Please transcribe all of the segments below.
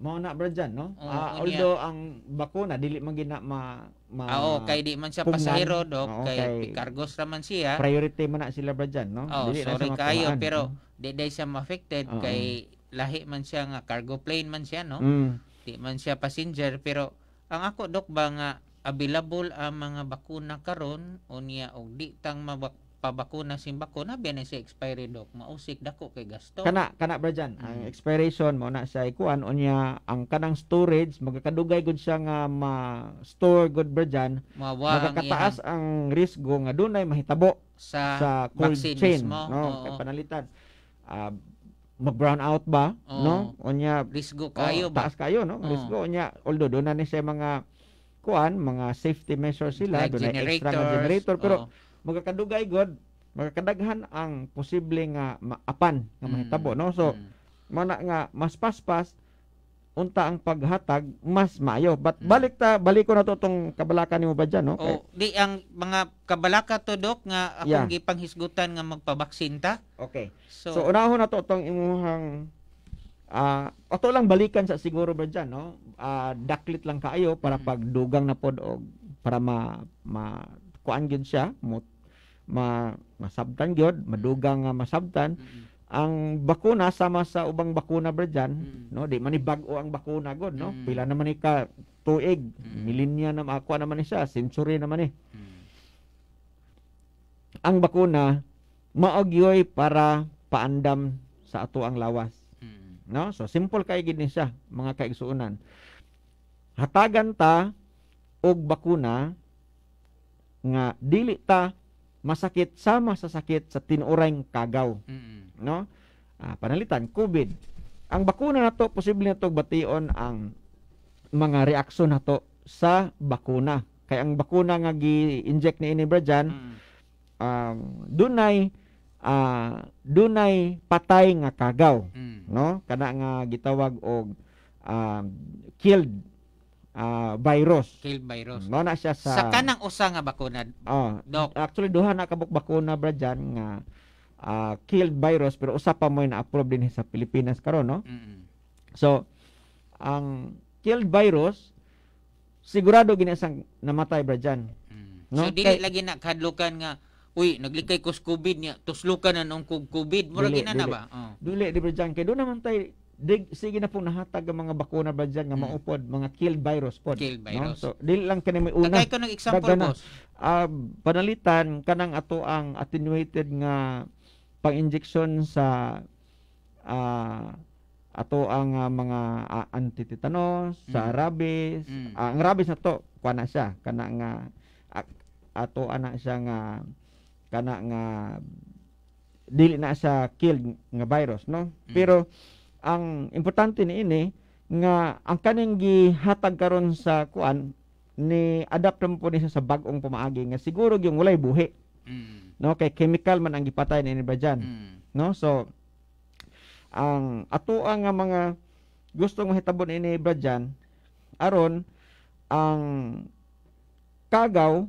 Mao na bra dyan, no? Oo, Ah, unya. although ang bakuna dili man gina ma, ma ah, Oo, kay di man siya pugnan. pasahero ah, Oo, do, kay- kay cargos naman siya. priority man na sila bra dyan, no? Oh, na sorry kayo mapulaan, pero di day siya ma-affected Oo. kay lahi man siya nga cargo plane man siya no. no? Mm. Di man siya passenger pero ang ako dok ba nga available ang mga bakuna karon unya og di tang mabak- pabakuna sing bakuna biyan si expiry dok mausik dako kay gasto kana kana brajan mm. ang expiration mo na sa ikuan unya ang kanang storage magakadugay gud siya nga ma store gud brajan magakataas ang, ang risgo nga dunay mahitabo sa, sa cold chain mismo. no oo, panalitan uh, mag-brown out ba oo. no unya risgo oh, kayo oh, ba taas kayo no oo. risgo unya although dunay na ni siya mga kuan mga safety measures sila like do extra nga generator pero oo magkakadugay god magkakadaghan ang posible nga maapan nga mm. mahitabo no so mm. mana nga mas paspas unta ang paghatag mas maayo but mm. balik ta balik ko na to tong kabalaka nimo ba dyan, no oh, Kay, di ang mga kabalaka to dok nga akong yeah. gipanghisgutan nga magpabaksin ta okay so, so unahon na to tong imuhang Ah, uh, ato lang balikan sa siguro ba dyan, no? Uh, daklit lang kaayo para pagdugang na pod og para ma, ma kuan siya, mo ma masabtan gyud, mm. madugang nga masabtan. Mm-hmm. Ang bakuna sama sa ubang bakuna ber diyan, mm-hmm. no, di man bag-o ang bakuna god, no. Mm-hmm. Pila naman ni ka tuig, mm-hmm. milenya na ako naman ni siya, century naman ni. Mm-hmm. Ang bakuna maagyoy para paandam sa ato ang lawas. Mm-hmm. No? So simple kay gid ni siya, mga kaigsuonan. Hatagan ta og bakuna nga dili ta masakit sama sa sakit sa tinurang kagaw. Mm-hmm. No? Ah, panalitan, COVID. Ang bakuna nato posible nato bation ang mga reaksyon nato sa bakuna. Kay ang bakuna nga gi-inject ni ini Brajan, mm-hmm. um, dunay uh, dunay patay nga kagaw, mm-hmm. no? Kana nga gitawag og um, killed uh, virus. Killed virus. Mao na siya sa Sa kanang usa nga bakuna. Oh, Dok. Actually duha na kabuk bakuna bra diyan nga uh, killed virus pero usa pa mo na approve din sa Pilipinas karon no. Mm-hmm. So ang killed virus sigurado gina sang namatay bra diyan. Mm. No? So dili Kay, lagi na kadlukan nga Uy, naglikay ko sa COVID niya, tuslukan na nung COVID. Mura gina na ba? Oh. Dili, di ba dyan? Kaya doon naman tayo dig, sige na po nahatag ang mga bakuna ba dyan, nga mm. maupod, mga killed virus po. Kill virus. No? So, dili lang kanang may una. Kagay ko ng example, Dagana, boss. Uh, ah, panalitan, kanang ato ang attenuated nga pang-injection sa uh, ato ang uh, mga uh, antitetanos, mm. sa rabies. Mm. Uh, ang rabies na to, kuha na siya, kanang nga, uh, ato ana siya nga, kana nga, dili na siya killed nga virus, no? Mm. Pero, ang importante ni ini nga ang kaning gihatag karon sa kuan ni adapt man ni sa bag-ong pamaagi nga siguro yung walay buhi. Mm. No kay chemical man ang gipatay ni ba diyan. Mm. No so ang atoa nga mga gustong mo ni ini ba diyan aron ang kagaw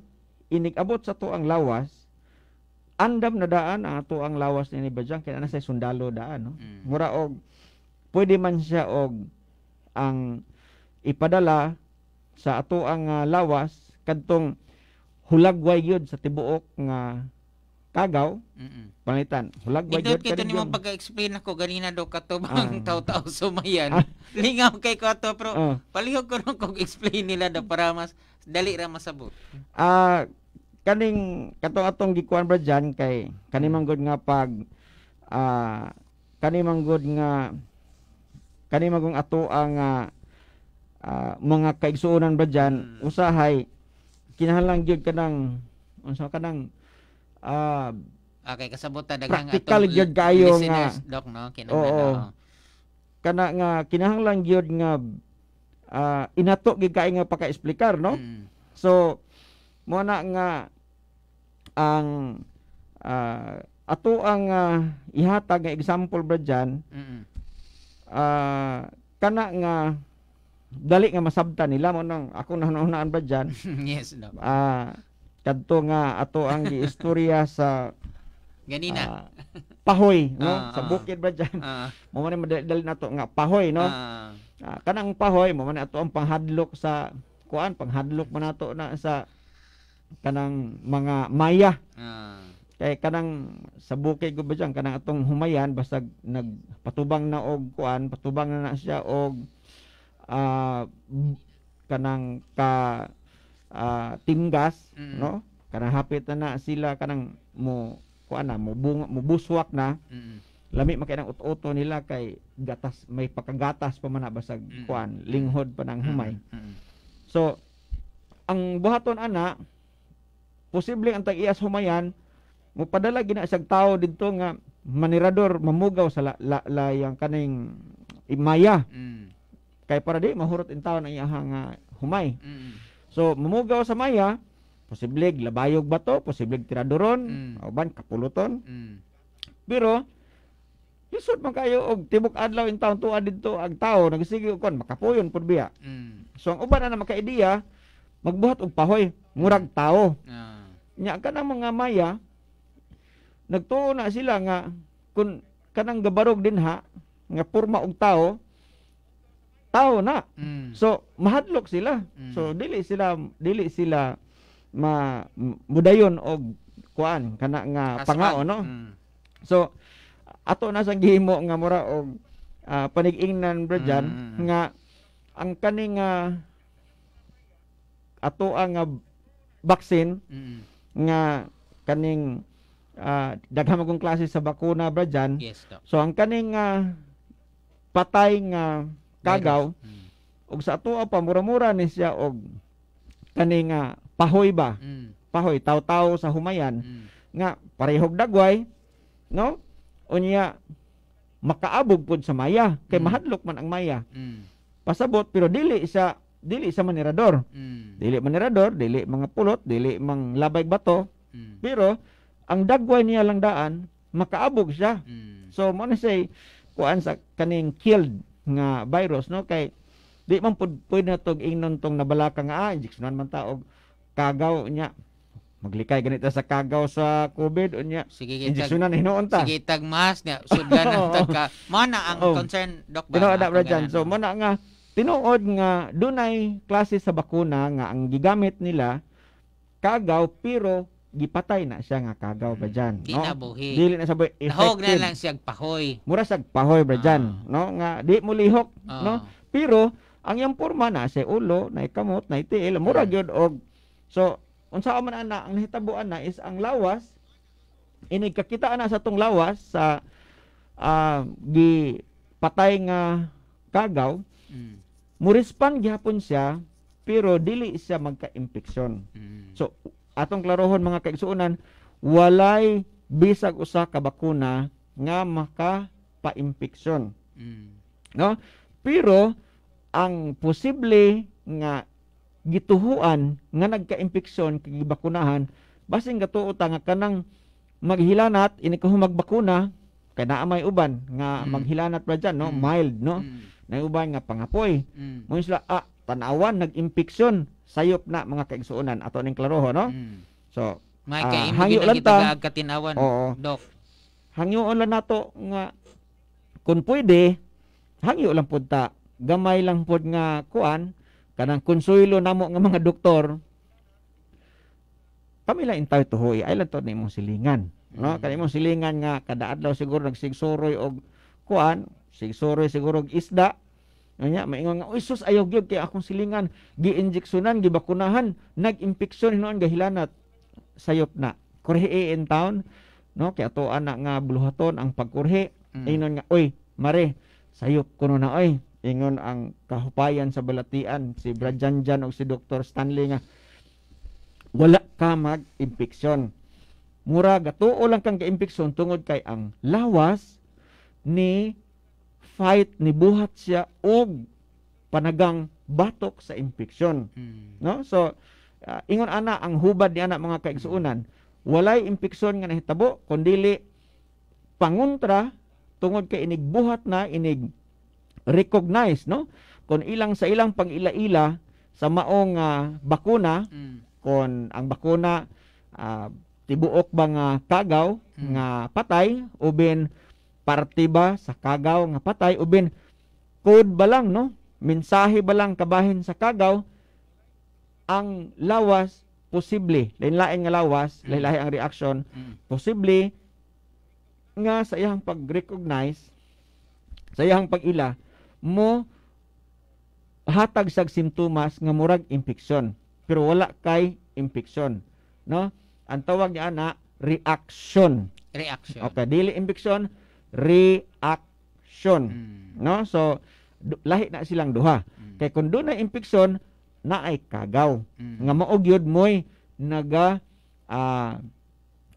inigabot sa to ang lawas andam na daan ang ato ang lawas ni Badyan kay ana say sundalo daan no. Mm. Mura og pwede man siya og ang ipadala sa ato ang uh, lawas kadtong hulagway gyud sa tibuok nga kagaw Mm-mm. palitan hulagway gyud kay nimo pag-explain ako ganina do katubang ah. taw-taw sumayan ah. lingaw kay ko ato pero oh. palihog ko ron kog explain nila do para mas dali ra masabot ah uh, kaning katong atong gikuan bro dyan kay kanimang mm. good nga pag uh, kanimang good nga kani magong ato ang uh, uh, mga kaigsuonan ba diyan hmm. usahay kinahanglan gyud nang unsa kanang uh, okay kasabutan ta daghang practical gyud kayo nga doc no kinahanglan oo, oo. kana nga kinahanglan gyud nga uh, inato gyud kay nga paka-explicar no mm. so mo na nga ang uh, ato ang uh, ihatag nga example ba diyan mm -mm uh, kana nga dali nga masabta nila mo nang ako na hunaan ba diyan yes no uh, kadto nga ato ang giistorya sa ganina uh, pahoy no uh, sa bukid ba diyan uh, mo man madali nato nga pahoy no uh, uh, kanang pahoy mo man ato ang panghadlok sa kuan panghadlok man nato na sa kanang mga maya uh, kay kanang sa bukid ko ba dyan, kanang atong humayan, basta nagpatubang na og kuan, patubang na na siya og uh, kanang ka uh, ah, timgas, mm no? Kanang hapit na na sila, kanang mo, kuan na, mo, bunga, mo buswak na. Mm-hmm. Lami makinang ut-uto nila kay gatas, may pakagatas pa man na basag mm kuan, linghod pa ng humay. mm So, ang buhaton ana, posibleng ang tag-iyas humayan, mo gina siyang tao didto nga manirador mamugaw sa la, la, layang kaning imaya. Mm. Kay para di mahurot in tao na iyahang humay. Mm. So mamugaw sa maya, posible labayog bato, posible tiradoron, mm. ban kapuluton. Mm. Pero lisod man kayo og tibok adlaw in taon tuwa didto ang tao nagsige kon makapuyon pud biya. Mm. So ang uban na makaideya magbuhat og pahoy murag tao. Ah. Nya kanang mga maya nagtuo na sila nga kun kanang gabarog din ha nga porma og tao tao na mm. so mahadlok sila mm. so dili sila dili sila ma mudayon og kuan kana nga pangao no mm. so ato na sang gihimo nga mura og uh, ah, panig-ingnan brajan mm, mm, mm. nga ang kaning uh, ato ang uh, vaccine mm, mm. nga kaning uh, daghang magong klase sa bakuna bra dyan. Yes, doc. So ang kaning uh, patay nga kagaw mm. og sa ato pa mura-mura ni siya og kaning uh, pahoy ba? Mm. Pahoy taw tao sa humayan mm. nga parehog dagway no? Unya makaabog pud sa maya kay mm. mahadlok man ang maya. Mm. Pasabot pero dili sa dili sa manirador. Mm. Dili manirador, dili mga pulot, dili mang labay bato. Mm. Pero ang dagway niya lang daan makaabog siya mm. so mo na say kuan sa kaning killed nga virus no kay di man pud pud na tog ingnon tong nabalaka nga ah, injeksyonan man ta kagaw niya maglikay ganito sa kagaw sa COVID unya sige injeksyonan hinoon ta sige tag mas niya sudlan ang tag ka mana ang oh. concern doc ba Tinood na dyan. so mo nga tinuod nga dunay klase sa bakuna nga ang gigamit nila kagaw pero gipatay na siya nga kagaw ba mm. dyan. no? Dili na sa buhi. Effective. na lang siyag pahoy. Mura sag pahoy ba ah. dyan. Ah. No? Nga, di mo lihok. Ah. No? Pero, ang yung porma na sa ulo, na ikamot, na itiil, mura ah. og. So, unsa man ana ang nahitabuan na is ang lawas, ini kakita ana sa tong lawas sa uh, ah, gi patay nga kagaw, mm. murespan gihapon siya, pero dili siya magka-impeksyon. Mm. So, atong klarohon mga kaigsuonan walay bisag usa ka bakuna nga makapaimpikson. Mm. No? Pero ang posible nga gituhuan nga nagka nagkaimpeksyon kay bakunahan basin gatuo ta nga kanang maghilanat ini ko magbakuna kay naa may uban nga mm. maghilanat ra dyan, no mm. mild no mm. nay uban nga pangapoy mm. mo sila ah tanawan nag-impeksyon sayop na mga kaigsuonan ato ning klaroho no mm. so may uh, ah, hangyo lang ta katinawan oo, doc hangyo lang nato nga kun pwede hangyo lang pud ta gamay lang pud nga kuan kanang konsuelo namo nga mga doktor pamila intay intaw tuhoy ay lang to ni mong silingan no mm. kani silingan nga kada adlaw siguro nagsigsoroy og kuan sigsuroy siguro og isda Anya, maingon nga, uy sus, ayaw gyud kay akong silingan, gi-injeksyonan, gi-bakunahan, nag-impeksyon hinuan gahilanat. Sayop na. Kurhi eh, in town, no? Kay ato anak nga buluhaton ang pagkurhe, Mm. nga, oy, mare, sayop kuno na oy. Ingon ang kahupayan sa balatian si Brajanjan og si Dr. Stanley nga wala ka mag-impeksyon. Mura gatuo lang kang ga kaimpeksyon tungod kay ang lawas ni fight ni buhat siya og panagang batok sa impeksyon. Mm. No? So uh, ingon ana ang hubad ni ana mga kaigsuonan, walay impeksyon nga nahitabo kundili panguntra tungod kay inig buhat na inig recognize no kon ilang sa ilang pangila-ila sa maong uh, bakuna mm. kon ang bakuna uh, tibuok ba nga kagaw mm. nga patay uben parte ba sa kagaw nga patay uben code ba lang no mensahe ba lang kabahin sa kagaw ang lawas posible lain-lain nga lawas mm. lain-lain ang reaction mm. posible nga sa iyang pag-recognize sa iyang pag-ila mo hatag sag simptomas nga murag impeksyon pero wala kay impeksyon no ang tawag niya na reaction reaction okay dili impeksyon reaction. Hmm. No? So lahi na silang duha. Hmm. Kay kun dunay impeksyon na ay kagaw. Mm. Nga maog yun mo'y naga uh,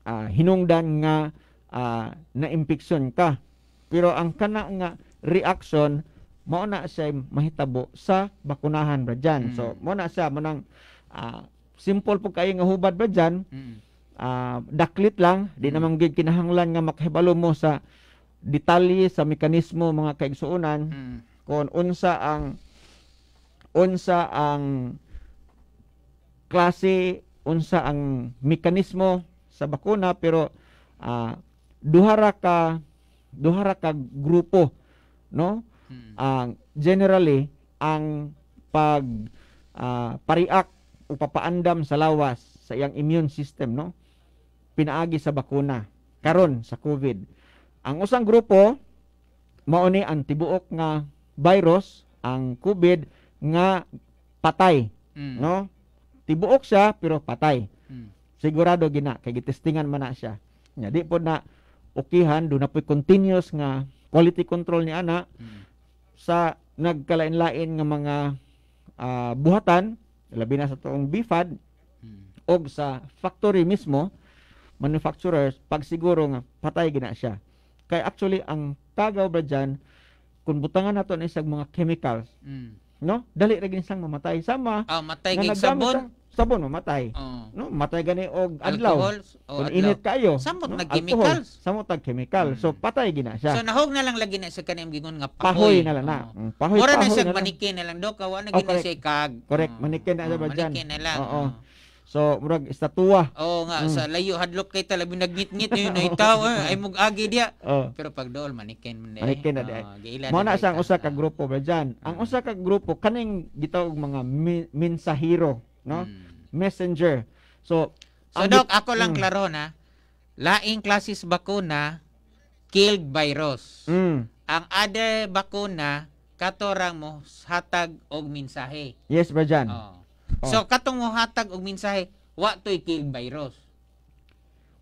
uh, hinungdan nga uh, na infection ka. Pero ang kana nga reaction mao na siya mahitabo sa bakunahan ba dyan. Mm. So, mo na siya, manang uh, simple po kayo nga hubad ba dyan, mm. uh, daklit lang, mm. di hmm. namang kinahanglan nga makahibalo mo sa detalye sa mekanismo mga kaigsuunan mm. kung unsa ang unsa ang klase unsa ang mekanismo sa bakuna pero uh, ah, duhara ka duhara ka grupo no ang hmm. uh, generally ang pag uh, pariak o papaandam sa lawas sa iyang immune system no pinaagi sa bakuna karon sa covid ang usang grupo mao ni ang tibuok nga virus, ang COVID nga patay, mm. no? Tibuok siya pero patay. Mm. Sigurado gina kay gitestingan man na siya. Nya di pod na okihan do na po continuous nga quality control ni ana mm. sa nagkalain-lain nga mga uh, buhatan labi na sa tuong BFAD mm. og sa factory mismo manufacturers pag siguro nga patay gina siya. Kay actually, ang tagaw ba diyan kung butangan nato ang isang mga chemicals, mm. no? Dali ra sang mamatay sama. Oh, matay ng sabon. Sa, sabon mamatay. Oh. No, matay gani og adlaw. Oh, kung adlaw. init kayo. Samot no? nag-chemicals. Samot tag chemical. Mm. So patay gina siya. So nahog na lang lagi na sa kanang gingon nga pahoy. Pahoy na lang na. Oh. Mm, pahoy, Ora pahoy na siya manikin na lang do kawa na oh, gina oh, siya kag. Correct, oh. manikin na ba oh, diyan. Manikin na lang. Oo. Oh. oh. So murag estatua. Oo oh, nga mm. sa layo hadlok kay ta talabi nagnitngit yun na ikaw eh, ay mugagi dia. Oh. Pero pag dool maniken man eh. Maniken na di. Mo na sang usa ka grupo ah. ba diyan. Ang mm. usa ka grupo kaning gitawag mga mensahero, no? Mm. Messenger. So So dok, ako lang mm. klaro na laing classes bakuna killed virus. Mm. Ang other bakuna katorang mo hatag og mensahe. Yes, Brajan. Oh. Oh. So katong mohatag og mensahe, wa toy kill virus.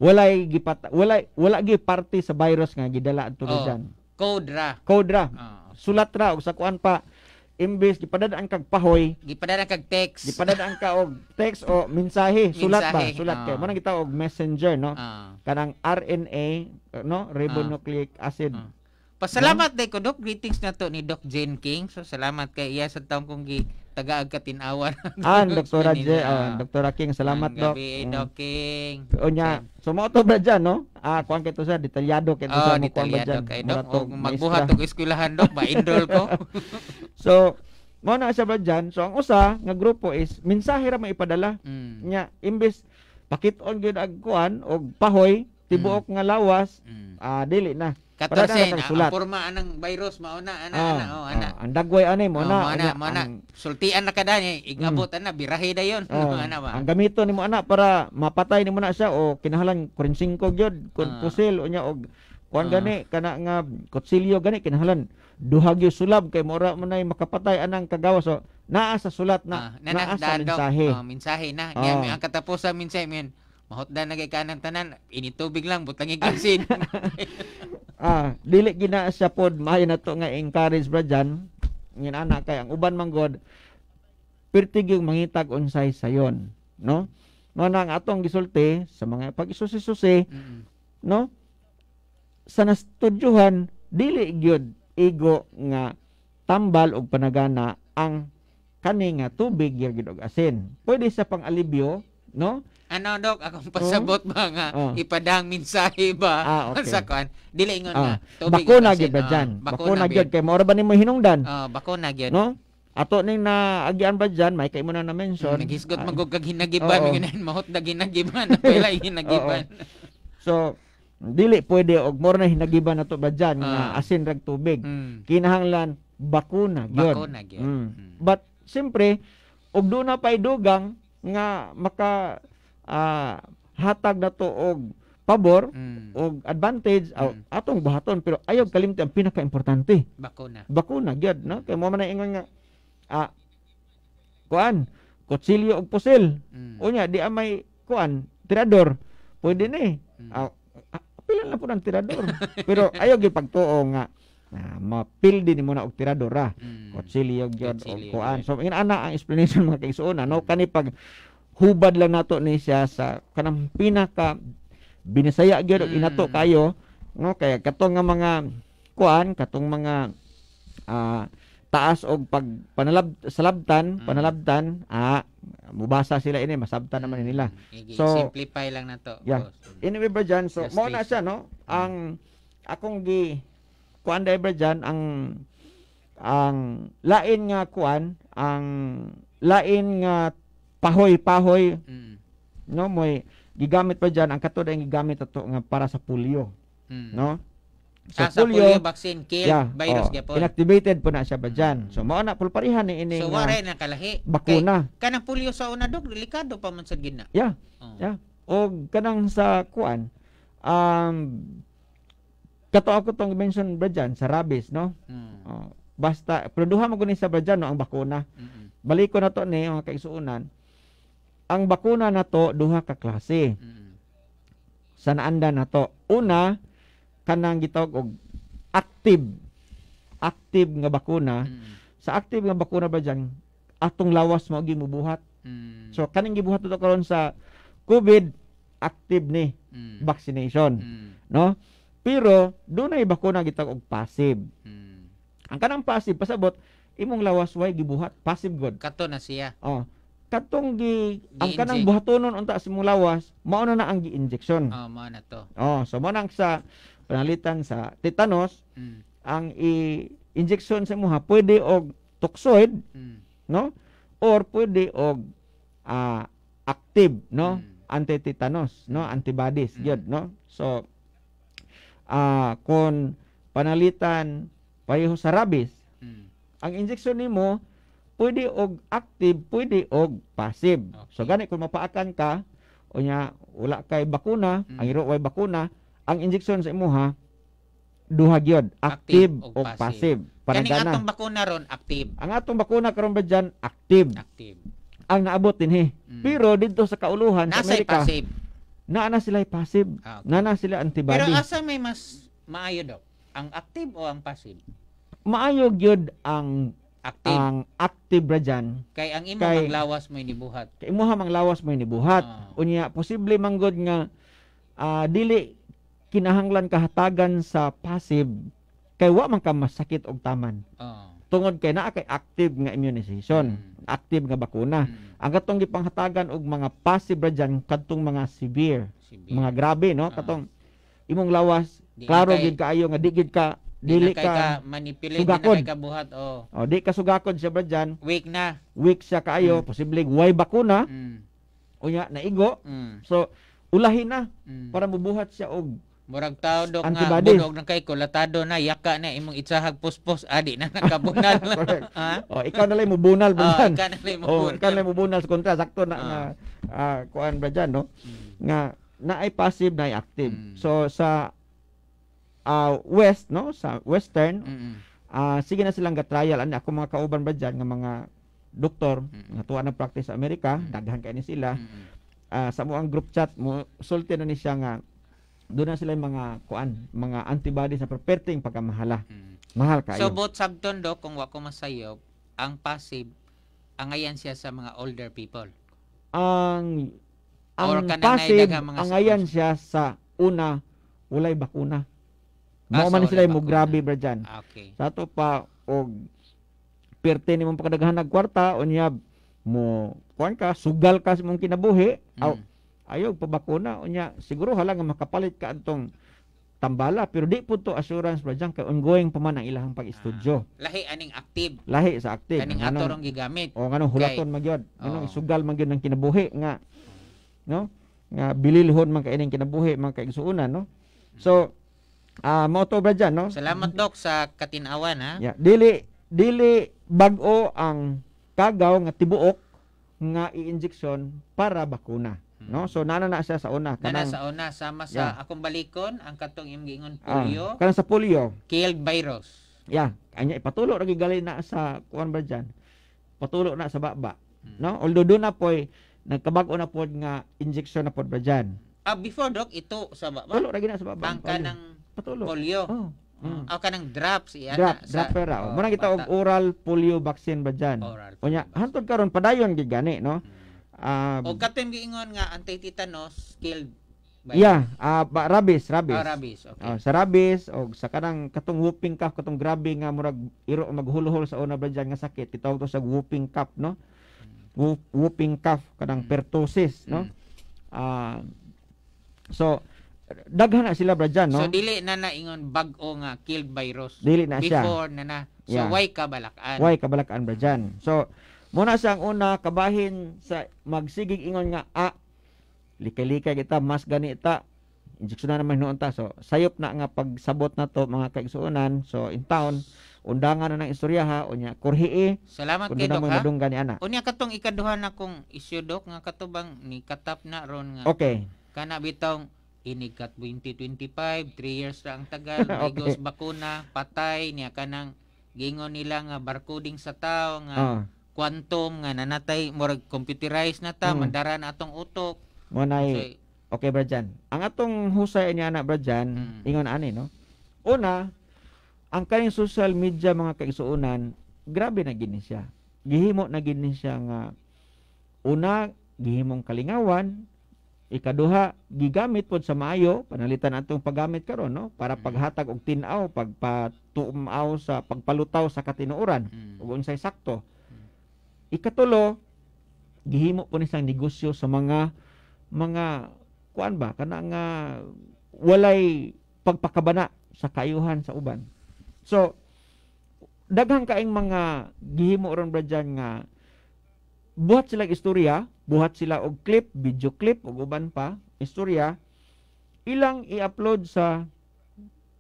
Walay gipat walay wala gi parte sa virus nga gidala adto oh. diyan. Code ra. Code ra. Oh. Sulat ra og sa kuan pa imbes gipadadaan kag pahoy gipadadaan kag text gipadadaan ka og text o mensahe sulat ba sulat oh. kay mo kita og messenger no oh. kanang RNA no ribonucleic oh. acid oh. pasalamat no? day ko doc greetings na to ni Doc Jane King so salamat kay iya sa taong kong gi tagaag ka tinawan. ah, Dr. Radje, uh, Dr. King, salamat Ang gabi, Doc. Mm. Doc King. Unya, sumoto ba dyan, no? Ah, kuhan kito sa, detalyado kito oh, sa mo kuhan ba dyan. Kay, Doc. Muratog, magbuhat og eskulahan, Doc, ma ko. so, mo na siya ba dyan? So, ang usa nga grupo is, mensahe ra maipadala. Mm. Nya, imbes, pakit-on yun ang kuhan, o pahoy, tibuok mm. nga lawas, mm. ah, dili na. Katorsen, ang sulat. pormaan ng virus mao na ana ah, ana oh ana. Ah, ang dagway anay mo na. Oh, ana mo na. Sultian na kada niya, igabot mm. ana birahe dayon. Oh, ah, ana ba. Ang gamito nimo ana para mapatay nimo na siya o kinahalan 45 gyud kun ah. pusil unya og kuan ah. gani kana nga kutsilyo gani kinahalan duhagyo sulab kay mura mo nay makapatay anang kagawas so naa sa sulat na, ah, na naa sa mensahe. Oh, mensahe na. Oh. Ang sa mensahe men mahot na kay kanang tanan ini tubig lang butang ikisin ah dili gina siya pod may na to nga encourage bra diyan ngin anak kay ang uban man god pertig yung mangitag unsay sayon no no nang atong gisulti sa mga pagisusi-susi mm-hmm. no sa nastudyuhan dili gyud igo nga tambal og panagana ang kani nga tubig gyud og asin pwede sa pangalibyo no? Ano dok, akong pasabot ba oh. nga oh. ipadang mensahe ba ah, okay. sa kan? Dili ingon ah. na. Ah, bakuna na gyud ba diyan? Bako na gyud kay mora ba ni mo hinungdan? Oh, ah, bakuna na gyud. No? Ato ning naagian ba diyan, may kay mo na na mention. Mm, Nagisgot ah. magugag hinagiban, oh, oh. Yun, mahot na ginagiban, pila hinagiban. oh, oh. So, dili pwede og more na hinagiban nato ba diyan uh. nga ah. asin rag tubig. Mm. Kinahanglan bakuna Bakuna gyud. Mm. mm. But siyempre, og do na pay dugang, nga maka uh, hatag na to og pabor mm. og advantage mm. atong buhaton pero ayaw kalimti ang pinakaimportante bakuna bakuna gyud no kay mo man ingon nga ah, kuan kutsilyo og pusil mm. unya di may kuan tirador pwede ni mm. ah, pila na po ng tirador pero ayaw gyud pagtuo nga na mapil din mo na og tirador ra ah. mm. kutsilyo gyud o kuan so in ana ang explanation mga kaigsoon no mm. kani pag hubad lang nato ni siya sa kanang pinaka binisaya gyud mm. inato kayo no kaya katong nga mga kuan katong mga uh, taas og pag panalab salabtan mm. panalabtan ah mubasa sila ini masabtan mm. naman nila so simplify lang nato yeah. Oh, anyway ba dyan so mo na siya no ang akong gi kuan driver dyan, ang ang lain nga kuan, ang lain nga pahoy-pahoy. Mm. No, moy gigamit pa diyan ang katod ang gigamit ato nga para sa polio. Mm. No? So, ah, sa polio, vaccine kill yeah, virus oh, gyapon. Inactivated po na siya ba diyan. Mm. So mao na pulparihan ni ini. So uh, ah, wala na kalahi. Bakuna. Kay, kanang polio sa una dog delikado pa man sa gina. Yeah. Oh. Yeah. O kanang sa kuan um Kato ako tong mention ba dyan, sa rabies, no? Mm. Oh, basta, produha mo ni sa ba dyan, no, ang bakuna. Mm-mm. Balik ko na to ni mga kaisuunan. Ang bakuna na to, duha ka klase. Mm-mm. Sa naanda na to. Una, kanang gitawag og active. Active nga bakuna. Mm-mm. Sa active nga bakuna ba dyan, atong lawas mo gimubuhat. Mm. So kaning gibuhat to karon sa COVID active ni mm. vaccination, mm. no? Pero dunay bako na gitag og passive. Hmm. Ang kanang passive pasabot imong lawas way gibuhat passive god. Kato na siya. Oh. Katong gi, gi ang kanang buhatonon unta sa imong lawas, mao na ang gi-injection. Oh, mao na to. Oh, so mao nang sa panalitan sa tetanus, hmm. ang i-injection sa imong pwede og toxoid, hmm. no? Or pwede og uh, active, no? Hmm. Anti-tetanus, no? Antibodies, hmm. yun, no? So uh, ah, kon panalitan pareho sa rabies. Mm. Ang injection nimo pwede og active, pwede og passive. Okay. So gani kung mapaakan ka unya wala kay bakuna, mm. ang iro way bakuna, ang injection sa imuha duha gyud, active, active og passive. passive. Kaning atong bakuna ron active. Ang atong bakuna karon ba diyan active. Active. Ang naabot din he. Mm. Pero dito sa kauluhan sa Amerika, passive Naana sila passive. Ah, okay. Naana sila antibody. Pero asa may mas maayo daw? Ang active o ang passive? Maayo gyud ang active ang active ra diyan. Kay ang imo kay, manglawas mo ini buhat. Kay imo ha manglawas mo inibuhat. Oh. Ah. Unya posible manggod nga uh, dili kinahanglan kahatagan sa passive kay wa man ka masakit og taman. Oh. Tungod kay naa kay active nga immunization. Hmm active nga bakuna. Hmm. Ang katong gipanghatagan og mga possible diyan kadtong mga severe, severe, mga grabe no, uh-huh. katong imong lawas di klaro gid kaayo nga digid ka dili ka, ka manipulate sugakod. di ka buhat oh. oh di ka sugakod siya diyan Weak na. Weak siya kaayo, hmm. posibleng way bakuna. Hmm. Unya naigo. Hmm. So ulahin na hmm. para mubuhat siya og Murag tao dok nga Antibodies. bunog ng kay kulatado na yaka na imong itsahag puspos adi na nakabunal. Correct. ha? Oh, ikaw na lang mo bunal Oh, bunal. ikan na Oh, ikaw na lang oh, mo bunal kontra sakto na Ah. nga ah, kuan ba diyan no? Mm. Nga na ay passive na ay active. Mm. So sa uh, west no, sa western uh, sige na silang ga-trial ani ako mga kauban ba diyan nga mga doktor Mm. nga tuwa na practice sa Amerika, Mm. daghan kay ni sila. Uh, sa mo ang group chat mo sulti na ni siya nga doon na sila yung mga kuan, mga antibody sa perfecting pagkamahala. Mm. Mahal ka. So both sabton do kung wa ko masayop, ang passive angayan siya sa mga older people. Ang ang passive mga angayan siya sa una walay bakuna. Ah, Mao man sila mo grabe bra dyan. Ah, okay. Sa ato pa og perte ni mong pagdaghan nagkwarta unya mo kuan ka sugal ka sa mong kinabuhi mm. aw, ayaw pabakuna unya siguro halang nga makapalit ka antong tambala pero di po to assurance ba diyan kay ongoing pa man ang ilahang pag-estudyo. Ah, lahi aning active. Lahi sa active. Aning anong, atorong gigamit. O nganong hulaton man gyud. Anong sugal man gyud ng kinabuhi nga no? Nga bililhon man kay ining kinabuhi man kay igsuunan no. So ah uh, mo to ba diyan no? Salamat dok sa katinawan ha. Yeah. Dili dili bag-o ang kagaw nga tibuok nga i-injection para bakuna. No, so nana na siya sa una kanang nana sa una sama sa yeah. akong balikon ang katong imong giingon ah, polio. Ah, kanang sa polio. Killed virus. Yeah, anya ipatulo ra gigali na sa kuan ba diyan. Patulo na sa baba. Hmm. No, although do na poy nagkabag-o na pod nga injection na pod ba diyan. Ah, before doc ito sa baba. Patulo ra gina sa baba. Ang kanang patulo. Polio. Oh. Mm. Oh, hmm. ah, kanang drops iya Drop, na. Drop pera. Oh, Muna kita og oral polio vaccine ba diyan. Unya hantod karon padayon gigani, no. Hmm. Um, o katem giingon nga ang tetanus killed by Yeah, uh, ba, rabies, rabies. Oh, rabies, okay. Oh, sa rabies o sa kanang katong whooping cough, katong grabe nga murag iro maghuluhol sa una ba nga sakit, gitawag to sa whooping cough, no? Mm. Whooping cough kanang mm. pertussis, no? Mm. Uh, so daghan na sila bra dyan, no? So dili na na ingon o nga killed virus. Dili na siya. Before na na. So yeah. why kabalakan? Why kabalakan bra dyan? So Muna sa una, kabahin sa magsigig ingon nga, a, ah, likay kita, mas ganita, injection na naman noon ta. So, sayop na nga pagsabot na to mga kaigsuonan. So, in town, undangan na ng istorya ha, unya, kurhii. Eh. Salamat kay Dok ha. Madunggan, ana. Unya katong ikaduhan na kong isyu Dok, nga katubang ni katap na ron nga. Okay. Kana bitong inikat 2025, 3 years na ang tagal, okay. bakuna, patay, niya kanang gingon nila nga barcoding sa tao nga uh quantum nga nanatay murag computerized na ta mm. mandara na atong utok mo nay okay, okay bro ang atong husay niya na bro Jan, hmm. ingon ani no una ang kaning social media mga kaigsuonan grabe na gini siya gihimo na gini siya nga una gihimong kalingawan ikaduha gigamit pod sa maayo panalitan atong paggamit karon no para hmm. paghatag og tinaw aw pagpatumaw sa pagpalutaw sa katinuoran mm. ug unsay sakto Ikatulo, gihimo po ni sang negosyo sa mga mga kuan ba kana nga walay pagpakabana sa kayuhan sa uban. So daghang kaing mga gihimo ron bradyan nga buhat sila istorya, buhat sila og clip, video clip og uban pa istorya ilang i-upload sa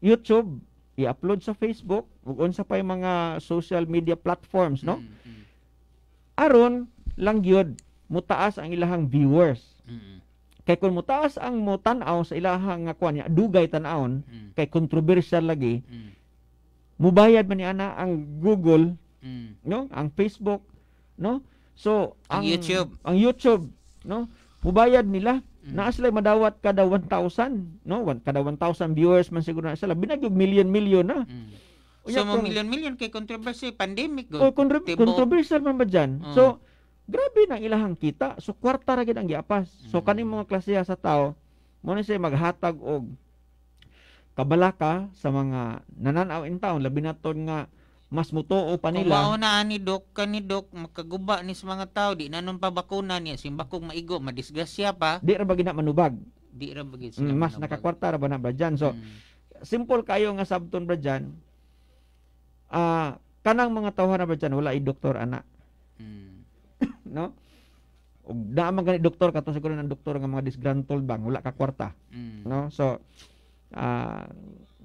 YouTube, i-upload sa Facebook, ug unsa pa yung mga social media platforms, no? Mm-hmm aron lang gyud mutaas ang ilahang viewers. Mm-hmm. Kay kung mutaas ang mo tan-aw sa ilahang nga kuan dugay tan-awon, mm-hmm. kay controversial lagi, mm-hmm. man ni ana ang Google, mm-hmm. no? Ang Facebook, no? So, ang, ang YouTube, ang YouTube, no? Mubayad nila na mm. Naa sila madawat kada 1,000, no? Kada 1,000 viewers man siguro na sila. Binagyog million-million na. Mm. So, mga milyon-milyon kay controversy, eh, pandemic. Go. Oh, contro- controversial man ba dyan? uh So, grabe na ilahang kita. So, kwarta ra ang giapas. So, uh-huh. mga klase sa tao, mo na siya maghatag og kabalaka sa mga nananaw in town, labi na ton nga mas mutuo pa nila. Kung na ani Dok, kani Dok, makaguba ni sa mga tao, di na nun pabakuna niya, simbakong maigo, madisgrasya pa. Di ra ba gina manubag? Di ra ba mm, Mas manubag. nakakwarta ra ba na ba dyan? So, mm. simple kayo nga sabton ba dyan, uh, ah, kanang mga tawhan na ba dyan, wala doktor ana. Mm. no? Ug naamang gani doktor kato siguro ng doktor nga mga disgruntled bang wala ka kwarta. Mm. No? So uh,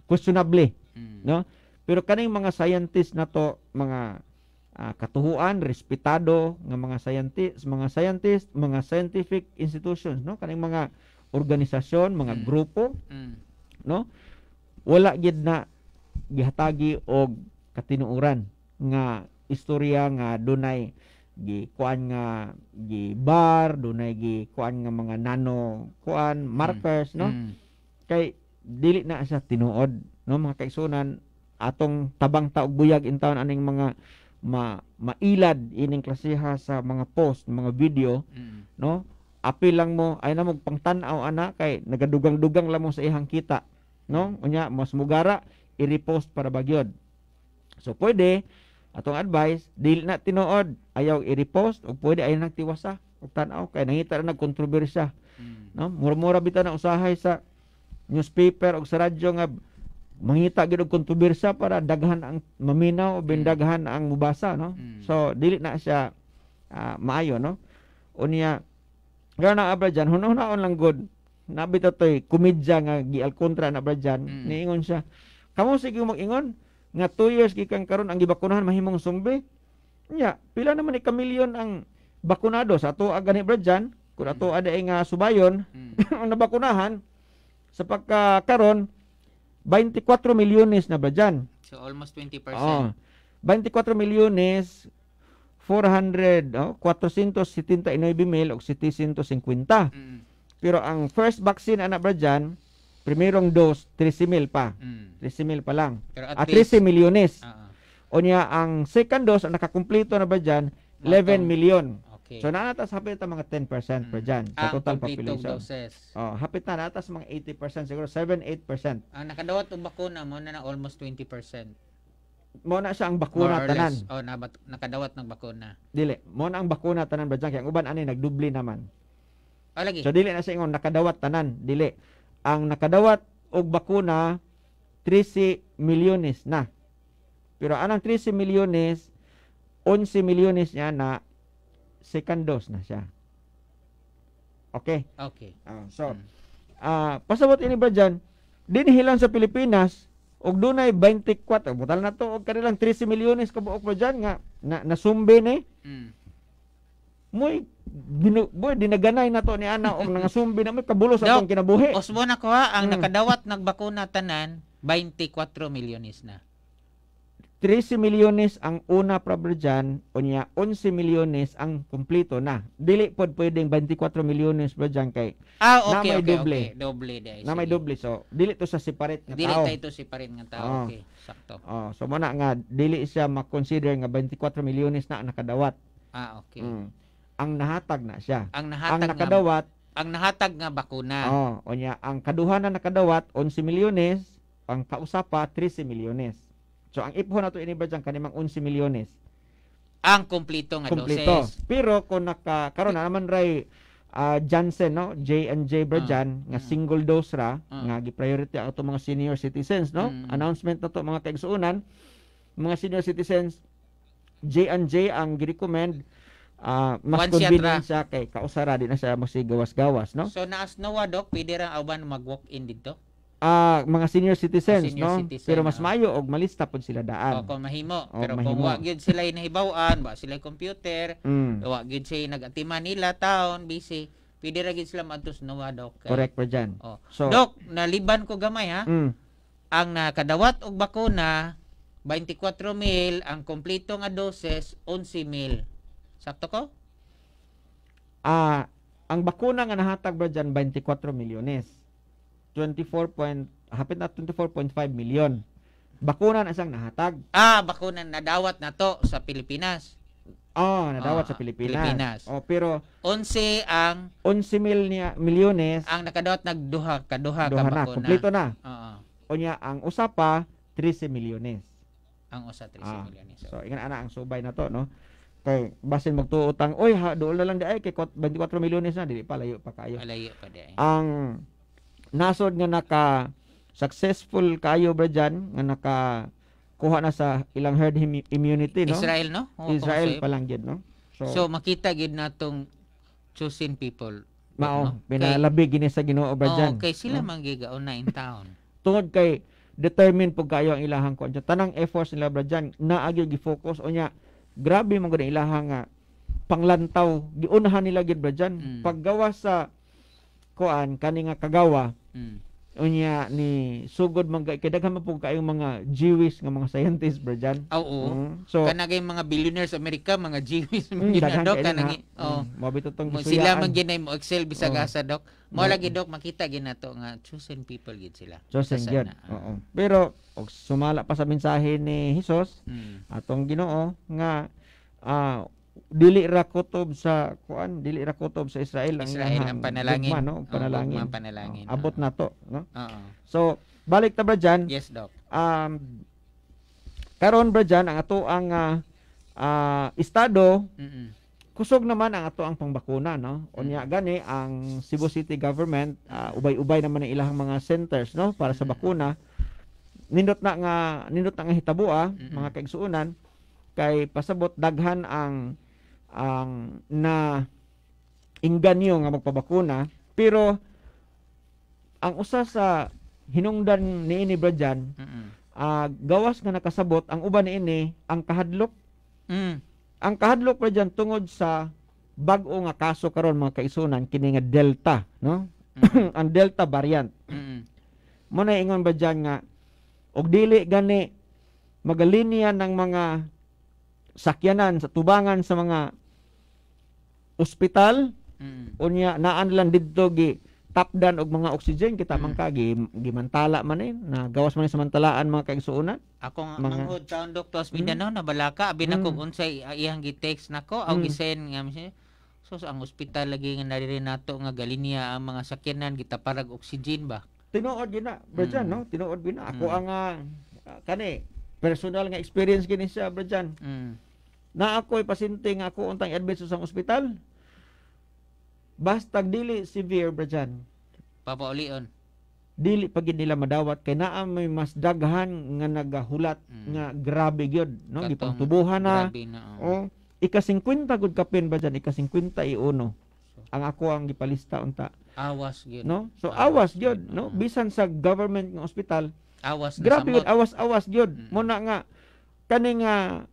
questionable, mm. no? Pero kanang mga scientist na to, mga uh, katuhuan, respetado nga mga scientist, mga scientist, mga scientific institutions, no? Kanang mga organisasyon, mga mm. grupo, mm. no? Wala gid na gihatagi og katinuoran nga istorya nga dunay gi kuan nga gi bar dunay gi kuan nga mga nano kuan markers mm. no mm. kay dili na sa tinuod no mga kaigsunan atong tabang taog buyag in town aning mga ma mailad ining klaseha sa mga post mga video mm. no apil lang mo ay na pangtan-aw ana kay nagadugang-dugang lang mo sa ihang kita no unya mas mugara i-repost para bagyod So pwede atong advice dili na tinuod ayaw i-repost o pwede ay nagtiwasa og tan-aw kay nangita mm. na nagkontrobersya. No? Murmura bitan ang usahay sa newspaper o sa radyo nga mangita gid og kontrobersya para daghan ang maminaw o bindaghan mm. ang mubasa no. Mm. So dili na siya uh, maayo no. Unya Gana abra dyan, hunahunaon lang good. Nabita to'y kumidya nga gial kontra na abra dyan. Mm. Niingon siya, kamo sige mag-ingon, nga 2 years gikan karon ang gibakunahan mahimong sumbi nya pila naman ni ikamilyon ang bakunado sa ato agani ni Bradjan kun ato mm. ada nga subayon mm. ang nabakunahan sa pagka karon 24 milyones na Bradjan so almost 20% oh, 24 milyones 400 oh, 479 mil og 750 mm. pero ang first vaccine anak Bradjan Primero ang dose 30 pa. Mm. 30 pa lang. Pero at, at ah, 30 milyones. Uh-huh. O niya ang second dose ang nakakumpleto na ba diyan 11 million. Okay. So naatas hapit ang mga 10% mm. per dyan sa ah, total population. Doses. Oh, hapit na naatas mga 80% siguro 7-8%. Ang nakadawat ang bakuna mo na, na almost 20%. Muna na siya ang bakuna tanan. Oh, nabat, nakadawat ng bakuna. Dili, Muna ang bakuna tanan ba dyan Kaya ang uban ani nagdubli naman. Oh, lagi. So dili na sa ingon nakadawat tanan, dili ang nakadawat og bakuna 13 milyones na. Pero anang 13 milyones, 11 milyones niya na second dose na siya. Okay? Okay. Uh, so, uh, pasabot ini ba dyan, dinhilan sa Pilipinas, og dunay 24, butal na to, og kanilang 13 milyones kabuok pa dyan nga, na, nasumbe ni, eh. mm. Moy dinu, boy, dinaganay na to ni ana og nga zombie na may kabulos Dok, atong kinabuhi. Osmo na ko ha, ang hmm. nakadawat nagbakuna tanan 24 milyones na. 13 milyones ang una probably dyan, unya 11 milyones ang kumpleto na. Dili pod pwedeng 24 milyones bro dyan kay ah, okay, na may okay, doble. Okay. Doble na may doble. So, dili to sa separate nga dili tao. Dili tayo separate nga tao. Oh. Okay, sakto. Oh, so, muna nga, dili siya makonsider nga 24 milyones na nakadawat. Ah, okay. Mm ang nahatag na siya. Ang nahatag ang nakadawat nga, ang nahatag nga bakuna. Oh, unya ang kaduha na nakadawat 11 milyones, ang kausapa 13 milyones. So ang ipho na ini inibad ang kanimang 11 milyones. Ang kompleto nga kompleto. doses. Pero kung naka karon na naman ray uh, Janssen no, J&J Brajan uh, ah, nga uh, single dose ra uh, nga gi-priority ato mga senior citizens no. Um, Announcement na to mga kaigsuonan mga senior citizens J&J ang gi-recommend uh, mas One convenient siya, kay kausara din na siya mo si gawas-gawas no so naas nawa doc pwede ra aban mag-walk in dito uh, mga senior citizens senior no citizen, pero mas mayo og malista pud sila daan o kung mahimo o, pero mahimo. kung wag gyud sila nahibaw-an ba sila computer mm. wa gyud sila nagatiman nila town, busy pwede ra gyud sila madtos nawa dok correct pa diyan oh. so dok naliban ko gamay ha mm. ang nakadawat og bakuna 24 mil ang kompleto nga doses 11 mil Sakto ko? Ah, uh, ang bakuna nga nahatag bro diyan 24 milyones. 24 point, hapit na 24.5 million. Bakuna na isang nahatag. Ah, bakuna na dawat na to sa Pilipinas. Oh, nadawat oh, sa ah, Pilipinas. Pilipinas. Oh, pero 11 ang 11 mil milyones ang nakadawat nagduha kaduha ka bakuna. Na, kompleto na. Oo. Oh, Unya ang usa pa 13 milyones. Ang usa 13 ah, milyones. So, so ingan ana ang subay na to, no? kay basin magtuotang oy ha dool na lang di ay kay 24 milyones na dili pa layo pa kayo layo pa di ang nasod nga naka successful kayo bro dyan, nga naka kuha na sa ilang herd immunity no Israel no Oo, Israel pa lang gyud no so, so makita gid natong chosen people mao no? pinalabi gini sa Ginoo bro dyan oh, sila no? manggigaon na in town tungod kay determine pug kayo ang ilahang kwadyo tanang efforts nila bro dyan na agyo gi-focus unya grabe man gud ilaha nga panglantaw giunahan nila gid ba diyan mm. paggawa sa kuan kani nga kagawa mm. unya ni sugod mga kay daghan po kayong mga Jewish nga mga scientists bro diyan ah, oo oh, mm. so kana mga billionaires america mga Jewish mm, na dok kana gi oh mm. mabito tong sila man ginay mo excel bisag oh. asa dok mo lagi mm. dok makita gid nato nga chosen people gid sila chosen gid ah. oo pero og sumala pa sa mensahe ni Hesus mm. atong Ginoo nga uh, dili ra kutob sa kuan dili ra kutob sa Israel ang Israel ang, panalangin dugma, no panalangin, oh, panalangin. Oh, abot oh. na to no oh, oh. so balik ta bra yes doc um karon bra ang ato ang uh, uh, estado Mm-mm. kusog naman ang ato ang pangbakuna no unya mm. gani ang Cebu City government uh, ubay-ubay naman ang ilang mga centers no para sa bakuna mm nindot na nga nindot na nga hitabo ah, mm-hmm. mga kaigsuonan kay pasabot daghan ang ang na inganyo nga magpabakuna pero ang usa sa hinungdan ni ini Brajan mm-hmm. uh, ah, gawas nga nakasabot ang uban ni ini ang kahadlok mm. ang kahadlok Brajan tungod sa bag-o nga kaso karon mga kaigsuonan kini nga delta no mm-hmm. ang delta variant mm-hmm. mo na ingon ba dyan nga og dili gani magalinya ng mga sakyanan sa tubangan sa mga ospital mm. unya naan lang didto gi tapdan og mga oxygen kita mm. man ka gimantala man eh, na gawas man eh sa mantalaan mga kaigsuonan ako nga mga... manghud sa doktor sa Mindanao mm. No, nabalaka abi na mm. kog unsay ah, iyang gi-text nako aw mm. gisend nga so ang ospital lagi nga nariri nato nga galinya ang mga sakyanan kita parag oxygen ba tinuod yun na, Brajan, mm. no? Tinuod yun na. Ako mm. ang, uh, kani, personal nga experience kini siya, Brajan. Mm. Na ako'y pasinte nga ako untang admit sa ospital. Basta dili severe, Brajan. Papaulion. Dili pag nila madawat kay naa may mas daghan nga nagahulat mm. nga grabe gyud no gipang tubuhan na, na oh. ika 50 gud kapin ba diyan ika 51 so. ang ako ang gipalista unta Awas gyud. No? So awas, awas gyud, no? Mm-hmm. Bisan sa government ng ospital, awas Grabe gyud, awas-awas gyud. Mm. Mo na nga kani nga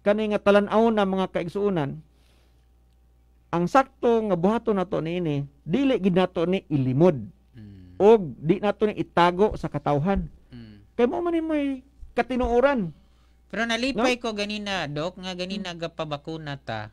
kani nga talan-aw na mga kaigsuonan ang sakto nga buhaton nato niini dili gid nato ni ilimod mm. og di nato ni itago sa katawhan mm. kay mo man may katinuoran pero nalipay no? ko ganina dok nga ganina mm. gapabakuna ta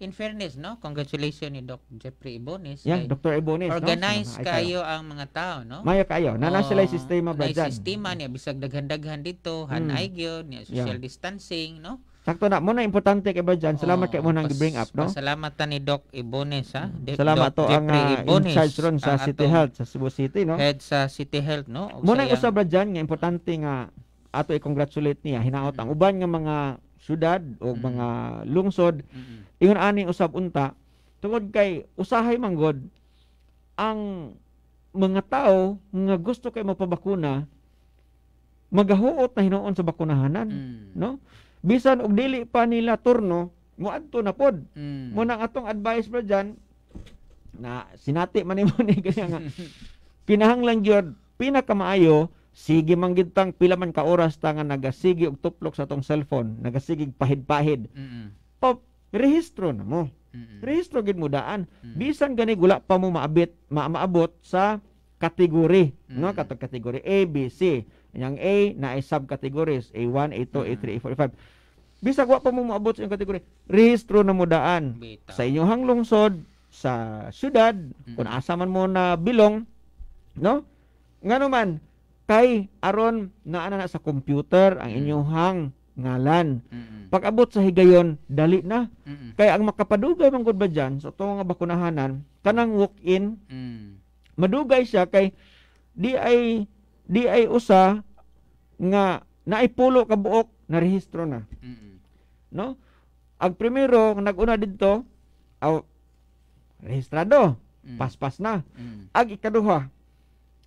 in fairness, no? Congratulations ni Dr. Jeffrey Ibones. Yan, yeah, Dr. Ibones. Organize no? kayo ang mga tao, no? Maya kayo. Na na sila sistema ba dyan? sistema niya, bisag daghan-daghan dito, hanay hmm. gyud, niya social yeah. distancing, no? Sakto na. Muna, importante kay ba dyan. Salamat oh, kay mo nang bring up, no? Salamat ta ni Doc Ibones, ha? Hmm. De- salamat Doc to ang uh, ah, Ibones, in-charge ron sa City Health, sa Cebu City, no? Head sa City Health, no? O muna, usab ba dyan nga, importante nga, ato i-congratulate niya, hinaot ang hmm. uban nga mga sudad o mm-hmm. mga lungsod mm-hmm. ingon ani usab unta tungod kay usahay man god ang mga tao nga gusto kay mapabakuna magahuot na hinuon sa bakunahanan mm. no bisan og dili pa nila turno muadto na pod mm. mo nang atong advice bro diyan na sinati man nimo ni kanya nga kinahanglan gyud pinakamaayo sige man gitang pila man ka oras ta nga nagasigi og tuplok sa tong cellphone, nagasigig pahid-pahid. Mm-mm. Pop, rehistro na mo. Mm-mm. Rehistro gid mo daan. Mm-mm. Bisan gani gula pa mo maabit, ma maabot sa kategory, mm-hmm. no? Katong kategory A, B, C. Yang A na ay subcategories, A1, A2, mm-hmm. A3, A4, A5. Bisag wa pa mo maabot sa yung rehistro na mo daan Bita. sa inyong lungsod, sa syudad, mm-hmm. kung asa man mo na bilong, no? Ngano man, kay aron naa na sa computer ang mm. inyong ngalan. Mm-hmm. Pag abot sa higayon, dali na. Mm-hmm. Kaya ang makapadugay mong gud ba diyan sa so tuwa nga bakunahanan, kanang walk-in, mm-hmm. madugay siya kay di ay di ay usa nga naipulo ka buok na rehistro na. Mm-hmm. No? Ang primero naguna didto, aw, rehistrado, mm-hmm. paspas na. Mm-hmm. Ang ikaduha,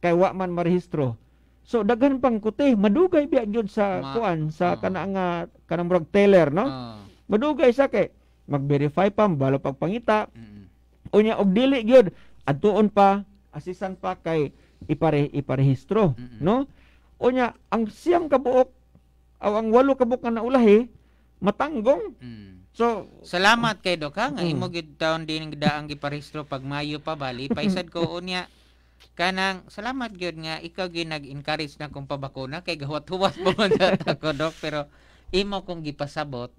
kay wa man marehistro, So daghan pang kuti, madugay biya gyud sa Ma, kuan sa uh, kana nga kanang murag teller, no? Uh, madugay sa kay mag-verify pa balo pag pangita. Mm. Unya og dili gyud adtuon pa asisan pa kay ipare iparehistro, mm-hmm. no? Unya ang siyam kabuok aw ang walo kabuok na ulahi naulahi matanggong. Mm. So salamat kay Doc ha. Nga mm. imo gid taon din daang giparehistro pag Mayo pa bali paisad ko unya kanang salamat gyud nga ikaw nag encourage na kung pabakuna kay gawat-huwat pa man ako dok pero imo kong gipasabot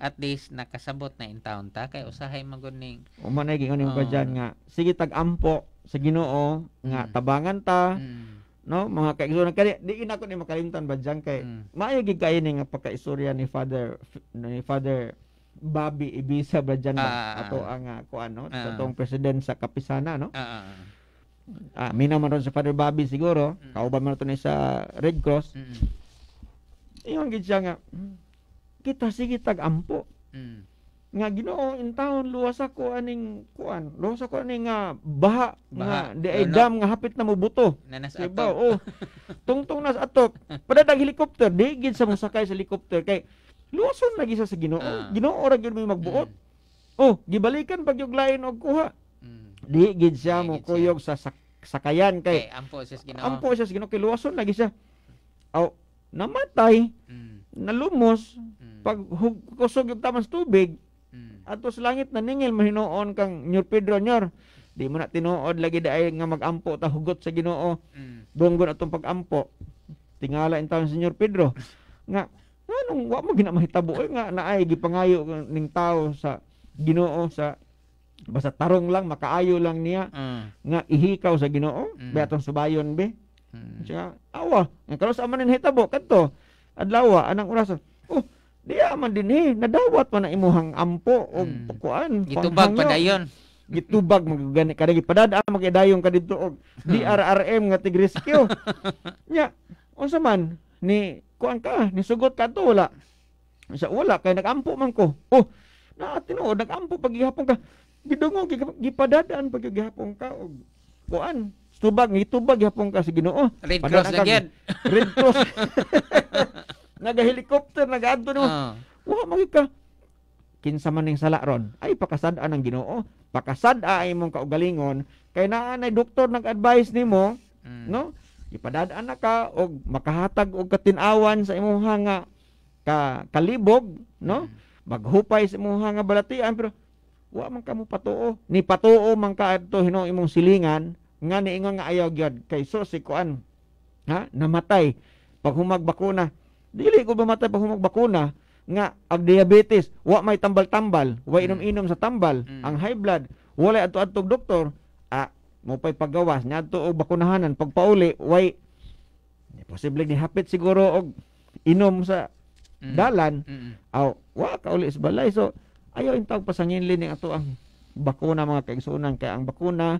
at least nakasabot na in town ta kay usahay maguning umanay gingon yung oh. badyan nga sige tag-ampo sa Ginoo nga mm. tabangan ta mm. no mga kaigsoonan kay di ina ko ni makalimtan badyan kay mm. maayo gid kay ni nga pagkaistorya ni Father ni Father Bobby Ibisa badyan ah, ah, ato ah. ang uh, ah, ko ano uh, sa tong president sa Kapisana no uh, uh ah, minaw man sa Father Bobby siguro, mm. kauban man ni sa Red Cross. Mm. Iyon gid siya nga, hmm, kita sige tag-ampo. Mm. Nga Ginoo in town luwas ako aning kuan, luwas ako aning ah, nga baha, baha. nga di ay dam nga hapit na mubuto. Nanas diba? Oh, tungtong nas atok. Padadag helicopter, di gid sa mosakay sa helicopter kay luwason lagi sa Ginoo. Uh. Ginoo ra gyud may magbuot. Mm. Oh, gibalikan pag yung lain og kuha. Mm. Di gid siya mo kuyog sa sak sakayan kay okay, ang poses Ginoo. Ang poses Ginoo kay luwason lagi siya. Aw oh, namatay, mm. nalumos, mm. pag kusog yung tamas tubig, mm. ato sa langit naningil mahinuon kang Nyor Pedro Nyor. Di mo na tinuod lagi dai nga magampo ta hugot sa Ginoo. Mm. Dunggon atong pagampo. Tingala intawon si Nyor Pedro nga anong wa mo ginamahitabo eh, nga naay gipangayo ning tao sa Ginoo sa Basta tarong lang, makaayo lang niya mm. nga ihikaw sa Ginoo, mm. beatong subayon be. Mm. Siya, awa, ang kalos aman ang hitabo kadto. Adlaw, anang oras Oh, diya man din eh, nadawat man ang imuhang ampo o mm. pukuan. Gitubag pa dayon. Gitubag magagani ka dagi padadaan ah, magidayong ka og DRRM nga tig rescue. Nya, unsa man ni kuan ka, ni sugot ka to wala. Sa wala kay nagampo man ko. Oh, na tinuod nagampo pag gihapon ka gidungog gipadadaan pag gihapon ka og kuan tubag gitubag gihapon ka sa Ginoo Red Cross again Red Cross naga helicopter naga adto nimo uh. Ah. wa magika kinsa man ning sala ron ay pakasadaan an ang Ginoo pakasad-a imong kaugalingon kay naa nay doktor nag advice nimo mm. no ipadadaan na ka og makahatag og katinawan sa imong hanga ka kalibog no mm. maghupay sa imong hanga balatian pero wa man kamo patuo ni patuo man ka adto hino imong silingan nga niingon nga ayaw gyud kay so si kuan ha namatay pag humag bakuna dili ko ba matay pag bakuna nga ang diabetes wa may tambal-tambal wa hmm. inom-inom sa tambal mm. ang high blood wala adto adtog doktor ah mo pay paggawas nya adto og bakunahanan pagpauli way posible ni hapit siguro og inom sa hmm. dalan mm. aw wa ka uli sa balay so Ayaw intawag pasanginlin ning ato ang bakuna mga kaigsuonan kay ang bakuna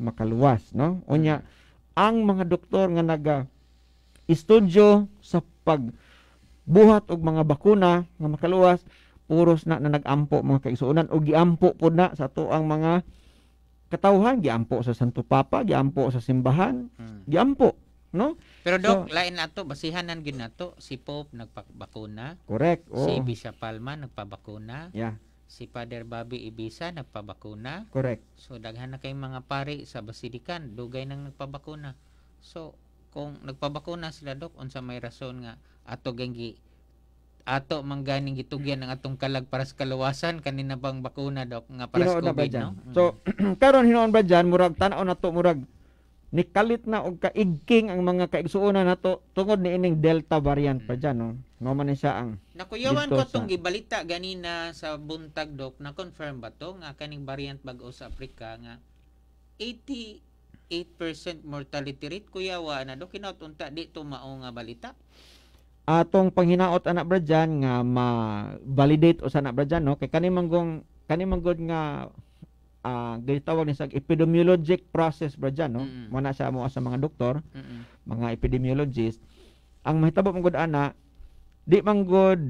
makaluwas no unya ang mga doktor nga naga istudyo sa pag buhat og mga bakuna nga makaluwas puros na, na nagampo mga kaigsuonan o giampo po na sa ato ang mga katawhan giampo sa Santo Papa giampo sa simbahan hmm. giampo no? Pero Doc, so, lain ato, basihan gid ginato, si Pope nagpabakuna. Correct. Oo. Si Bishop Palma nagpabakuna. Yeah. Si Father Bobby Ibisa nagpabakuna. Correct. So daghan na kay mga pari sa basilikan dugay nang nagpabakuna. So kung nagpabakuna sila Doc unsa may rason nga ato gengi ato mangganing gitugyan ng atong kalag para sa kaluwasan kanina bang bakuna Doc nga para sa COVID no? So mm. karon hinoon ba diyan murag tan-aw nato murag nikalit na og kaigking ang mga kaigsuonan nato tungod ni ining Delta variant pa mm. diyan no. Mao man siya ang Nakuyawan ko tong gibalita ganina sa buntag dok na confirm ba to nga kaning variant bag-o sa Africa nga 88% mortality rate kuyawa na do kinaut unta di to mao nga balita. Atong panghinaot anak bra nga ma validate usa na bra no kay kani gong kani manggod nga uh, ah, gitawag ni sag epidemiologic process bra dyan, no? Mm-hmm. Muna siya mo sa mga doktor, mm-hmm. mga epidemiologist. Ang mahitabo mong good ana, di man good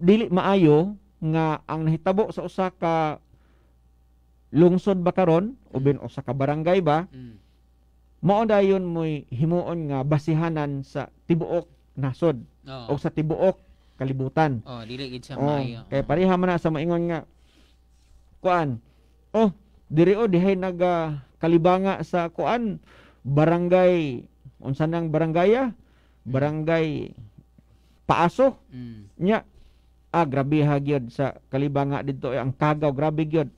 dili maayo nga ang nahitabo sa usa ka lungsod ba karon mm-hmm. uben o sa ka barangay ba, mm-hmm. moy himuon nga basihanan sa tibuok nasod oh. o sa tibuok kalibutan. Oh, dili gid siya oh, maayo. Kay pareha man sa maingon nga kuan. Oh, diri o dihay kalibanga sa kuan barangay unsa nang barangaya? Ah? Hmm. Barangay Paaso. Mm. Nya ah grabe ha gyud sa kalibanga dito eh, ang kagaw grabe gyud.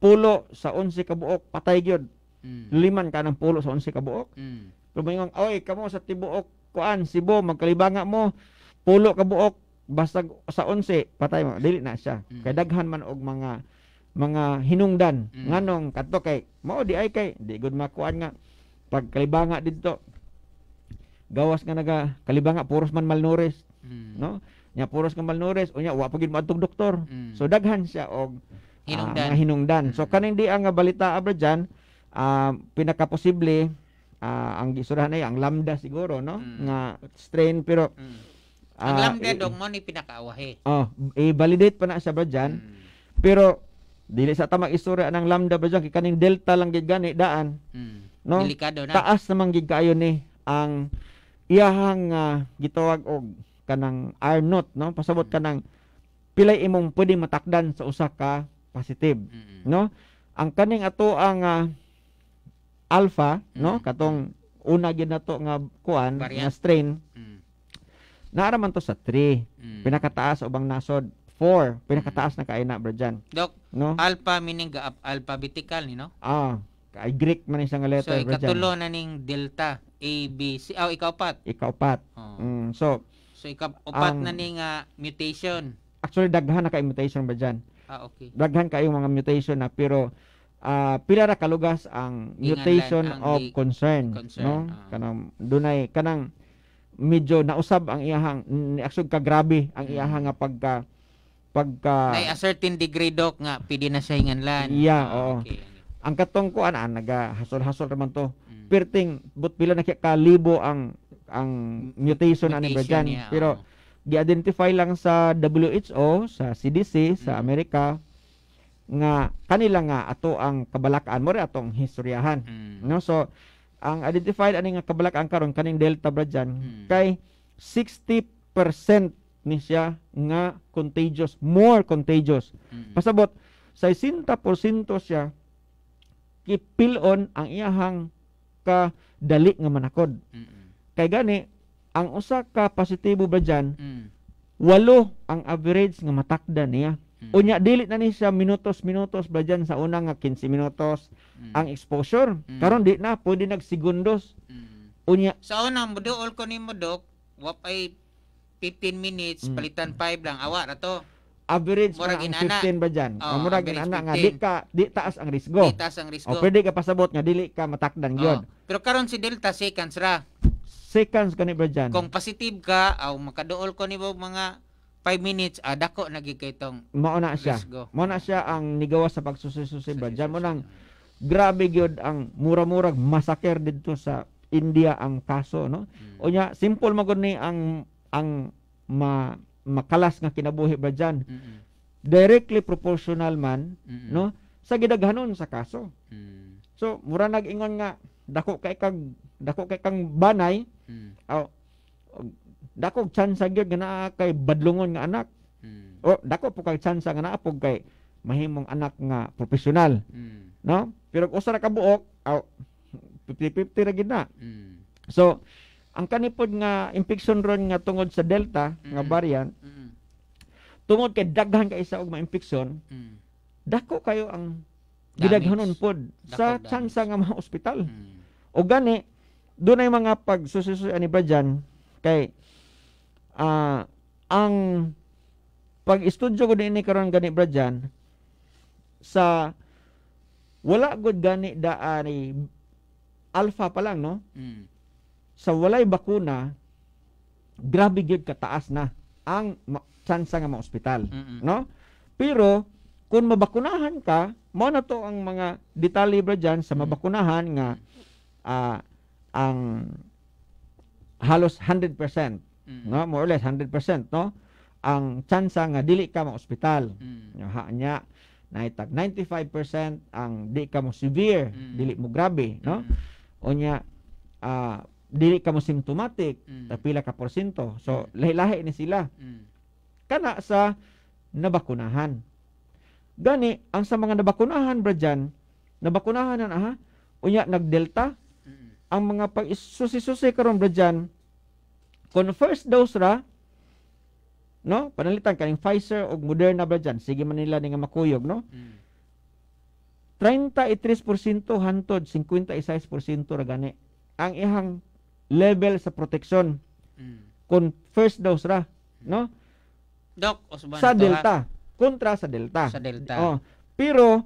Pulo sa 11 kabuok patay gyud. Mm. Liman ka ng pulo sa 11 kabuok buok. Mm. Lumingon, oy kamo sa tibuok kuan Cebu magkalibanga mo pulo kabuok buok basta sa 11 patay mo dili na siya. Mm. Kay daghan man og mga mga hinungdan mm. nganong kadto kay mao di ay kay di gud makuan nga pagkalibanga kalibanga didto gawas nga naga kalibanga puros man malnourished mm. no nya puros ka malnourished unya wa pagid mo adtong doktor mm. so daghan siya og ah, hinungdan, uh, hinungdan. Mm. so kaning di ang balita abra diyan uh, ah, posible uh, ah, ang gisurahan ay ang lambda siguro no mm. nga strain pero mm. uh, ang lambda uh, dog mo ni pinakaawahi oh i-validate pa na siya ba dyan mm. pero Dili sa tamang istorya ng lambda ba dyan, kaning delta lang gid gani daan. Hmm. No? Delikado na. Taas namang gid kaayo ni ang iyahang uh, gitawag og kanang R not no pasabot hmm. ka ng pilay imong pwede matakdan sa usa ka positive hmm no ang kaning ato ang uh, alpha hmm no katong una gyud nato nga kuan nga strain mm-hmm. naara man to sa 3 hmm pinakataas ubang nasod Four. Pinakataas na kaina, bro, dyan. Dok, no? alpha meaning ga- alphabetical, you know? Ah, ay Greek man isang letter, so, bro, dyan. ikatulo na ning delta, A, B, C. Oh, ikaw pat. Ikaw pat. Oh. Mm, so, so ikaw upat na ning ah, mutation. actually, daghan na ka mutation ba dyan. Ah, okay. Daghan kayo mga mutation na, pero ah pila ra kalugas ang mutation lang of di- concern, concern, no ah. kanang dunay kanang medyo nausab ang iyahang mm, actually kagrabe ang Mm. iyahang nga pagka pagka Nay a certain degree doc nga pwede na siya hinganlan. Yeah, ah, oo. Okay. Ang katong ko ana nagahasol-hasol man to. Mm. Perting but pila na ka libo ang ang mutation, mutation ani Brajan. Yeah, Pero oh. gi-identify lang sa WHO, sa CDC, sa mm. Amerika nga kanila nga ato ang kabalakan mo atong historyahan. Mm. No so ang identified ani nga kabalakan karon kaning Delta Brajan mm. kay 60% ni siya nga contagious, more contagious. Mm-hmm. Pasabot, 60% siya kipilon ang iyahang kadali nga manakod. Mm-hmm. Kay gani, ang usa ka positibo ba dyan, mm-hmm. walo ang average nga matakda niya. Mm-hmm. Unya dili na ni siya minutos-minutos ba dyan sa unang nga 15 minutos mm-hmm. ang exposure. Mm-hmm. Karon di na pwede nagsegundos. Mm-hmm. Unya. Sa unang, una mo duol ko ni mo dok, wapay 15 minutes, mm. palitan 5 lang, awa na to. Average murag ang 15 ba dyan? Oh, mura ginana nga, di, ka, di taas ang risgo. Di taas ang risgo. O, pwede ka pasabot nga, dili ka matakdan oh. yun. Pero karon si Delta seconds ra. Seconds ka ni ba dyan? Kung positive ka, aw makaduol ko ni ba mga 5 minutes, ah, dako nagikitong Mauna siya. Risgo. Mauna siya ang nigawas sa pagsususi ba dyan. Mo nang, grabe gyud ang mura-murag masaker didto sa India ang kaso no. Mm. Unya simple magud ni ang ang ma, makalas nga kinabuhi ba dyan. Mm-hmm. Directly proportional man, mm-hmm. no? Sa gidaghanon sa kaso. Mm-hmm. So, mura nag-ingon nga, dako kay kag dako kay kang banay, mm-hmm. oh, dako chance gyud nga naa kay badlungon nga anak. Mm-hmm. O dako po kay chance nga naa kay mahimong anak nga profesional. Mm-hmm. No? Pero usa ra ka buok, oh, 50-50 ra gid na. Mm-hmm. So, ang kanipod nga infection ron nga tungod sa delta mm-hmm. nga mm. variant mm-hmm. tungod kay daghan kay isa og ma-infection mm-hmm. dako kayo ang gidaghanon pod sa tsansa nga mga ospital mm-hmm. o gani dunay mga pagsususoy ani ba kay uh, ang pag-istudyo ko din karon gani bra sa wala gud gani daani alpha pa lang no mm sa walay bakuna, grabe gyud kataas na ang chance nga maospital, mm-hmm. no? Pero kung mabakunahan ka, mo na to ang mga detalye bro diyan sa mabakunahan nga uh, ang halos 100%, mm no? More or less 100%, no? Ang chance nga dili ka maospital. mm Ha nya naitag 95% ang di ka mo severe, mm dili mo grabe, no? Mm-hmm. Unya uh, ah, dili ka mo symptomatic mm. pila ka porsyento so mm. lahi-lahi ni sila mm. kana sa nabakunahan gani ang sa mga nabakunahan bra diyan nabakunahan na ha unya nagdelta mm. ang mga pag susi-susi karon bra diyan kon first dose ra no panalitan kaning Pfizer og Moderna bra diyan sige man nila ni nga makuyog no mm. 33% hantod 56% ra gani ang ihang level sa protection. Mm. Kung first dose ra, mm. no? Doc, Osban, sa Delta. Ha? Kontra sa Delta. Sa Delta. Oh. Pero,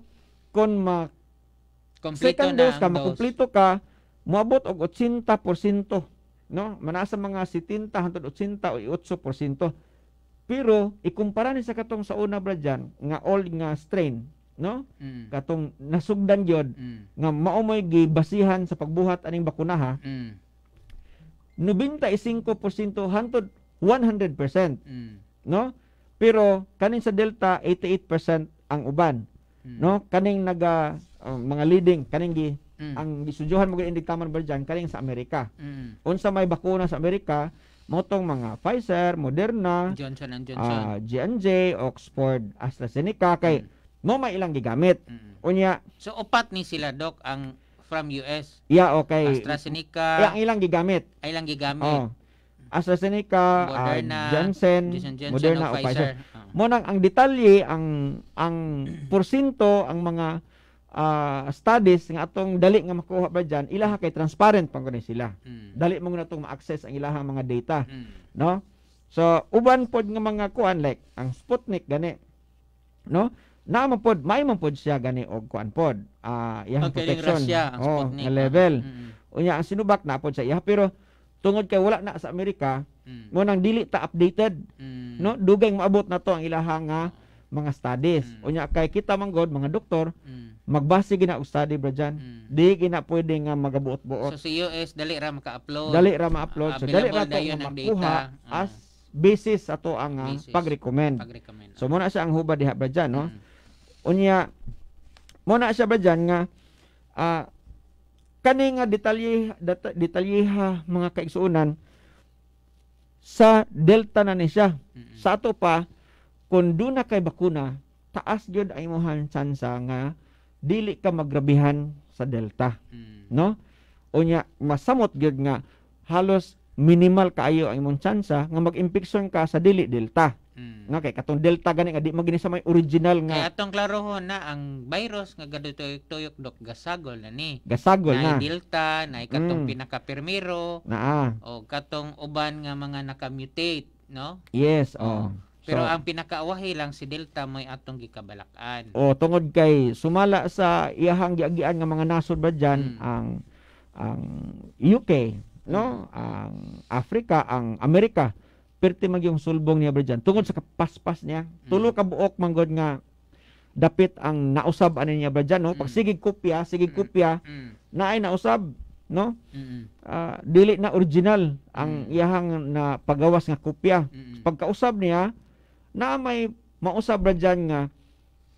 kung ma Kompleto second dose ka, dose. makumpleto ka, muabot og 80%, no? Manasa mga 70 hangtod 80 o 8%. Pero ikumpara ni sa katong sa una bra dyan, nga all nga strain, no? Mm. Katong nasugdan gyud mm. nga mao moy gibasihan sa pagbuhat aning bakuna ha. Mm. 95% hantod 100%. No? Pero kaning sa Delta 88% ang uban. Mm. No? Kaning naga uh, mga leading kaning gi mm. ang gisudyuhan mga indig taman ba diyan kaning sa Amerika. Mm. Unsa may bakuna sa Amerika? Motong mga Pfizer, Moderna, Johnson and ah, Johnson, uh, Oxford, AstraZeneca kay mm. mo may ilang gigamit. Mm. Unya. So upat ni sila doc ang from US. Yeah, okay. AstraZeneca. Yeah, ang ilang gigamit. Ay lang gigamit. Oh. AstraZeneca, ah, Moderna, uh, Janssen, Johnson, Johnson, Moderna, o Pfizer. Pfizer. Oh. Mo nang ang detalye ang ang porsinto ang mga uh, studies nga atong dali nga makuha ba diyan ilaha kay transparent pang kuno sila. Mm. Dali mo na tong ma-access ang ilaha mga data, mm. no? So uban pod nga mga kuan like ang Sputnik gani, no? na mampod may mampod siya gani og kuan pod uh, ah, protection siya, ang oh, nga ah. level mm-hmm. unya ang sinubak na pod sa iya pero tungod kay wala na sa Amerika mm. mo nang dili ta updated mm. no dugay maabot na to ang ilahang nga ah, mga studies mm. unya kay kita man god mga doktor mm. magbase gina og study bro diyan mm. di gina pwede nga magabuot-buot so sa si US dali ra maka-upload dali ra ma-upload uh, so dali ra to makuha uh. as basis ato ang uh, pag-recommend. pag-recommend. So muna siya ang hubad diha bro diyan no. Mm unya mo na siya ba dyan nga uh, kani nga detalye data, detalyeha mga kaigsuunan sa delta na ni siya mm-hmm. sa ato pa kung do na kay bakuna taas gyud ang imong tsansa nga dili ka magrabihan sa delta mm-hmm. no unya masamot gyud nga halos minimal kaayo ang imong tsansa nga mag-impeksyon ka sa dili delta Mm. Okay, katong delta gani nga di magini sa may original nga. Kay atong klarohon na ang virus nga gadutuyok tuyok dok gasagol na ni. Gasagol na. Na delta, na katong mm. pinakapirmiro. Naa. O katong uban nga mga naka-mutate, no? Yes, oh. Mm. Pero so, ang pinakaawahi lang si Delta may atong gikabalakan. O oh, tungod kay sumala sa iyahang giagian nga mga nasod ba diyan mm. ang ang UK, no? Mm. Ang Africa, ang Amerika perte mag yung sulbong niya bro tungod sa paspas niya mm. tulo ka buok manggod nga dapit ang nausab ano niya ba no? Pag mm. sige kopya, sige kopya, mm. mm. na ay nausab, no? Mm. Uh, dili na original ang mm. iyahang na pagawas nga kopya. Pagkausab niya, na may mausab ra nga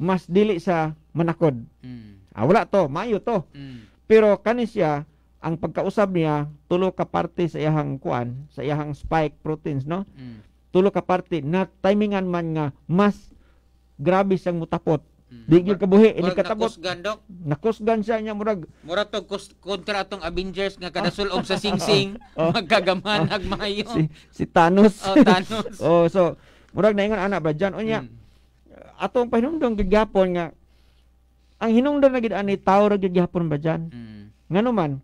mas dili sa manakod. Ah, wala to, mayo to. Pero kani siya ang pagkausab niya tulo ka parte sa iyang kuan sa iyang spike proteins no mm. tulo ka parte na timingan man nga mas grabe siyang mutapot mm. di gyud kabuhi ini katabot nakusgan nakusgan siya niya murag murag to kontra atong avengers nga kadasulog ah. sa singsing oh. magkagaman nagmayo oh. si, si Thanos oh Thanos oh so murag naingon ana ba diyan unya mm. atong pahinungdong gigapon nga ang hinungdan na gid ani tao ra gid gihapon ba diyan mm. nganuman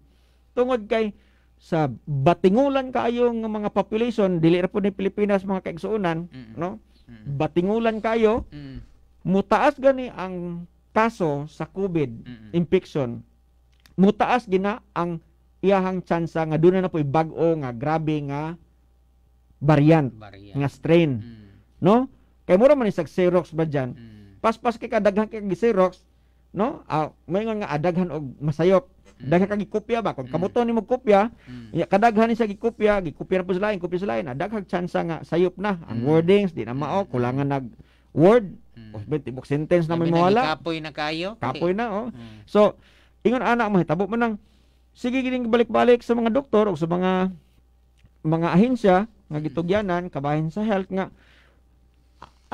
tungod kay sa batingulan kayo ng mga population dili ra po ni Pilipinas mga kaigsuonan mm no mm batingulan kayo mm-hmm. mutaas gani ang kaso sa COVID mm-hmm. infection mutaas gina ang iyahang tsansa nga doon na, po bag-o nga grabe nga variant, variant. nga strain mm no kay mura man isag Xerox ba diyan mm paspas kay kadaghan kay Xerox no uh, may nga adaghan og masayop Mm. Dagha kag gikopya ba kung kamuto nimo kopya, mm. mm. kadaghan ni sa gikopya, gikopya po sa lain, kopya sa lain, daghang chance nga sayop na ang mm. wordings, di na mao mm. kulangan nag word, mm. o tibok sentence na may mawala. Kapoy na kayo. Kapoy na oh. Mm. So ingon ana mo tabo man nang sige gining balik-balik sa mga doktor o sa mga mga ahensya nga mm. gitugyanan kabahin sa health nga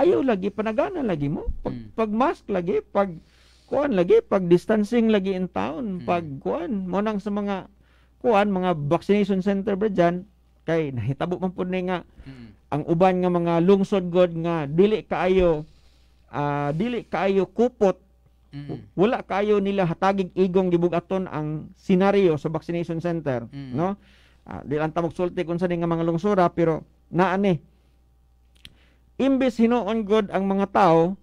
ayaw lagi panagana lagi mo pag, mm. pag mask lagi pag kuan lagi pag distancing lagi in town hmm. pag kuan mo nang sa mga kuan mga vaccination center ba diyan kay nahitabo man pud ni nga hmm. ang uban nga mga lungsod god nga dili kaayo uh, dili kaayo kupot Mm. Wala kayo nila hatagig igong gibugaton ang senaryo sa vaccination center, mm. no? Uh, di lang ta magsulti kun sa nga mga lungsura ah, pero naa ni. Imbes hinuon god ang mga tao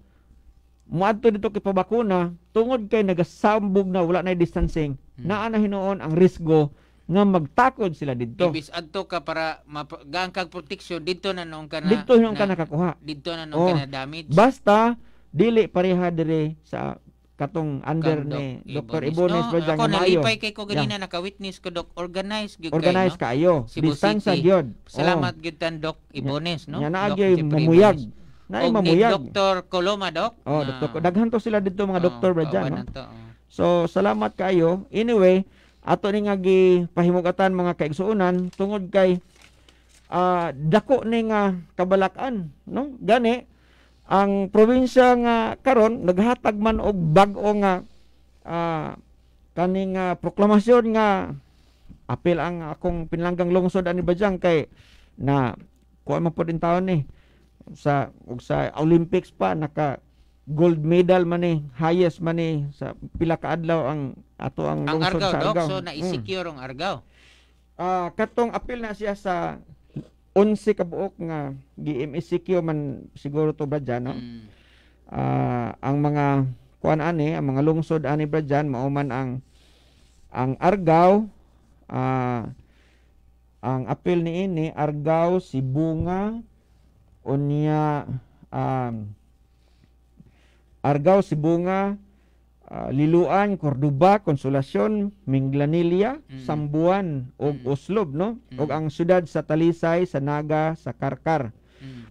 muadto dito kay pabakuna tungod kay nagasambog na wala na distancing hmm. naa na hinoon ang risgo nga magtakod sila didto ibis adto ka para magang kag proteksyon didto na noong kana didto noong kana kakuha didto na noong oh, kana damage basta dili pareha dire sa katong under Kang ni Dok. Dr. Ibonis no, Bajang Ako nalipay kay ko ganina yeah. naka-witness ko Doc, organized gyud Organize kayo. No? Kaayo. Cebu Distansya gyud. Salamat oh. gyud tan Doc Ibones, no. Yana gyud mamuyag na Kung mamuyag. Dr. Coloma, Doc. Oh, na... Dr. Daghan to sila dito mga oh, doktor ba dyan, no? To, oh. So, salamat kayo. Anyway, ato ni nga gipahimugatan mga kaigsuonan tungod kay uh, dako ni nga kabalakan, no? Gani ang probinsya nga karon naghatag man og bag-o nga uh, ah, kaning uh, proklamasyon nga apil ang akong pinlanggang lungsod ani Bajang kay na kuha man pud taon ni eh sa sa Olympics pa naka gold medal man ni eh, highest man ni eh, sa pila ka adlaw ang ato ang, ang Argao, sa Argao. Dog, so na-secure mm. ang Argao. Mm. Ah uh, katong apil na siya sa 11 ka buok nga GMSQ man siguro to bradya no. Mm. Uh, ang mga kuan ani ang mga lungsod ani bradyan mao man ang ang Argao uh, ang apil ni ini Argao, Bunga unya um, Argao, Sibunga, uh, Liluan, Cordoba, Consolacion, Minglanilia, mm. Sambuan ug mm. Oslob no mm. ug ang syudad sa Talisay, sa Naga, sa Karkar. Mm.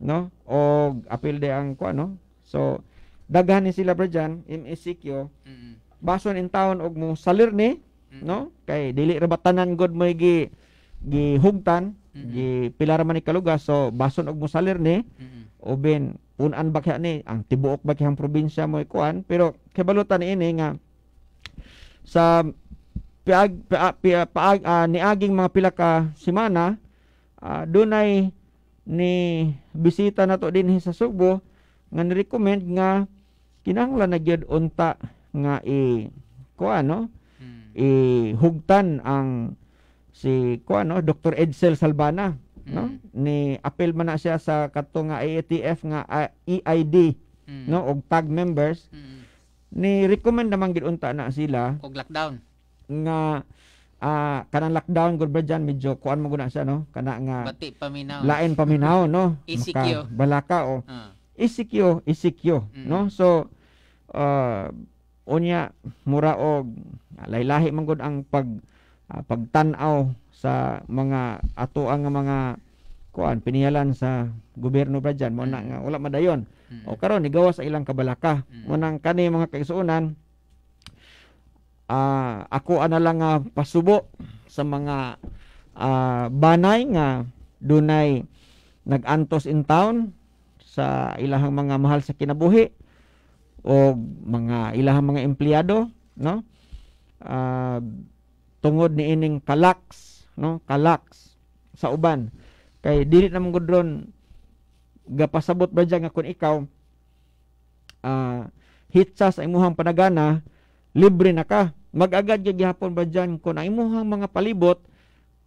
No? Og apil de ang ko no. So daghan ni sila Brajan in Ezekiel. Mm. Bason in town og mo salir ni mm. no kay dili rabatanan god mo gi gihugtan Mm-hmm. Gi pilar man ni kalugas so bason og musalir ni. Mm-hmm. Uben unan ba kaya ni ang tibuok ba kayang probinsya mo ikuan pero kabalutan ini nga sa piag piag, piag, piag uh, ah, niaging mga pila ka semana uh, dunay ni bisita nato din sa Subo nga ni-recommend nga kinahanglan na gyud unta nga i ko ano mm. i hugtan ang si ko no Dr. Edsel Salbana mm. no ni apel man na siya sa kadto ah, nga AATF nga uh, EID mm. no og tag members mm. ni recommend naman gid na sila og lockdown nga uh, kanang lockdown gud ba medyo kuan mo siya no kana nga bati paminaw lain paminaw no isikyo Maka, balaka o oh. uh. isikyo mm. no so uh, unya mura og laylahi man gud ang pag uh, pagtanaw sa mga ato ang mga kuan pinihalan sa gobyerno pa diyan mo na nga mm. wala madayon mm. o karon igawas sa ilang kabalaka mm. mo nang kani mga kaisunan uh, ako ana lang nga pasubo sa mga uh, banay nga dunay nagantos in town sa ilahang mga mahal sa kinabuhi o mga ilahang mga empleyado no uh, tungod ni ining kalaks no kalaks sa uban kay dili na mong gudron gapasabot ba dyan nga ikaw uh, hitsa sa imuhang panagana libre na ka magagad gyud gihapon ba dyan kung ang imuhang mga palibot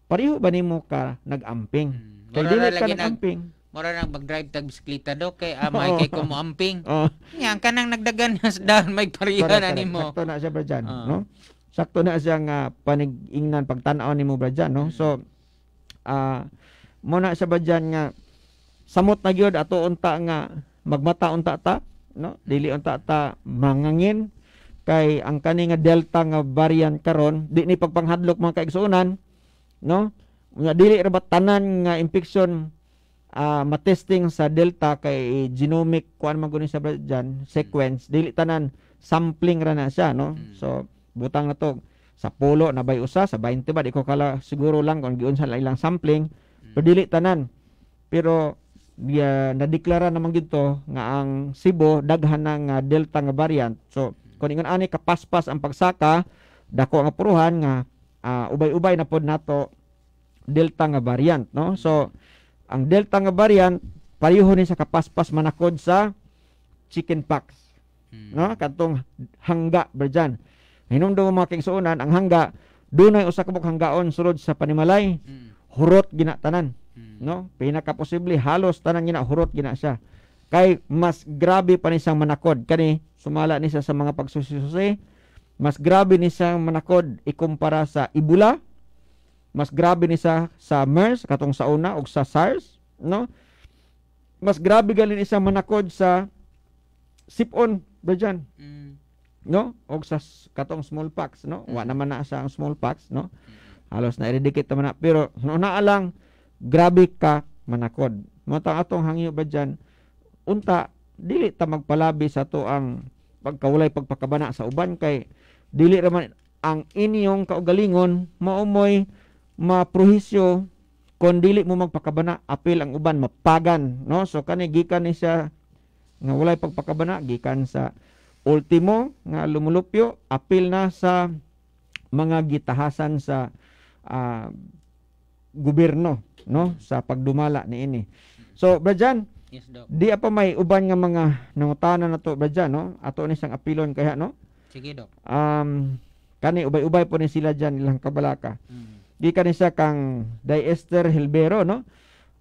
pareho ba nimo ka nagamping hmm. kay dili ka nagamping Mura nang mag-drive tag bisikleta do kay amay ah, kay kumuamping. Oh. Yan kanang nagdagan sa dahon may parihan ani mo. Sakto na siya ba dyan, uh. no? sakto na siya nga panigingnan pagtanaw nimo bra dyan, no? Mm-hmm. So uh, mo na sa badyan nga samot na gyud ato unta nga magmata unta ta, no? Mm-hmm. Dili unta ta mangangin kay ang kani nga delta nga variant karon di ni pagpanghadlok mga kaigsuonan, no? Nga dili ra tanan nga infection uh, matesting sa delta kay genomic kuan man sa dyan, sequence mm-hmm. dili tanan sampling ra na siya no so butang na to sa pulo na bay usa sa 20 ba di ko kala siguro lang kung giun sa ilang sampling pero mm. dili tanan pero dia nadeklara naman gito nga ang sibo daghan na nga delta nga variant so kung ingon ani kapaspas ang pagsaka dako ang puruhan nga uh, ubay-ubay na pod nato delta nga variant no so ang delta nga variant pareho ni sa kapaspas manakod sa chicken pox hmm. no kantong hangga ba dyan. Hinumdom ang mga kaigsuonan ang hangga dunay usa ka hanggaon sulod sa panimalay. Mm. Hurot ginatanan mm. No? Pinaka posible halos tanan gina hurot gina siya. Kay mas grabe pa ni siyang manakod kani sumala ni siya sa mga pagsusisusi. Mas grabe ni siyang manakod ikumpara sa ibula Mas grabe ni sa sa MERS katong sa una og sa SARS, no? Mas grabe gali ni siyang manakod sa sipon ba dyan? Mm no og sa katong packs no wa mm-hmm. naman na sa ang packs no mm-hmm. halos na eradicate naman na pero una lang grabe ka manakod matang atong hangyo ba diyan unta dili ta magpalabi sa to ang pagkawalay pagpakabana sa uban kay dili raman ang inyong kaugalingon maumoy maprohisyo kon dili mo magpakabana apil ang uban mapagan no so kani gikan ni siya nga walay pagpakabana gikan sa ultimo nga lumulupyo apil na sa mga gitahasan sa uh, gobyerno no sa pagdumala ni ini so brajan yes, doc. di pa may uban nga mga nangutana na to brajan no ato ni sang apilon kaya no sige doc um kani ubay-ubay po ni sila diyan ilang kabalaka mm. di kani sa kang Diester Hilbero no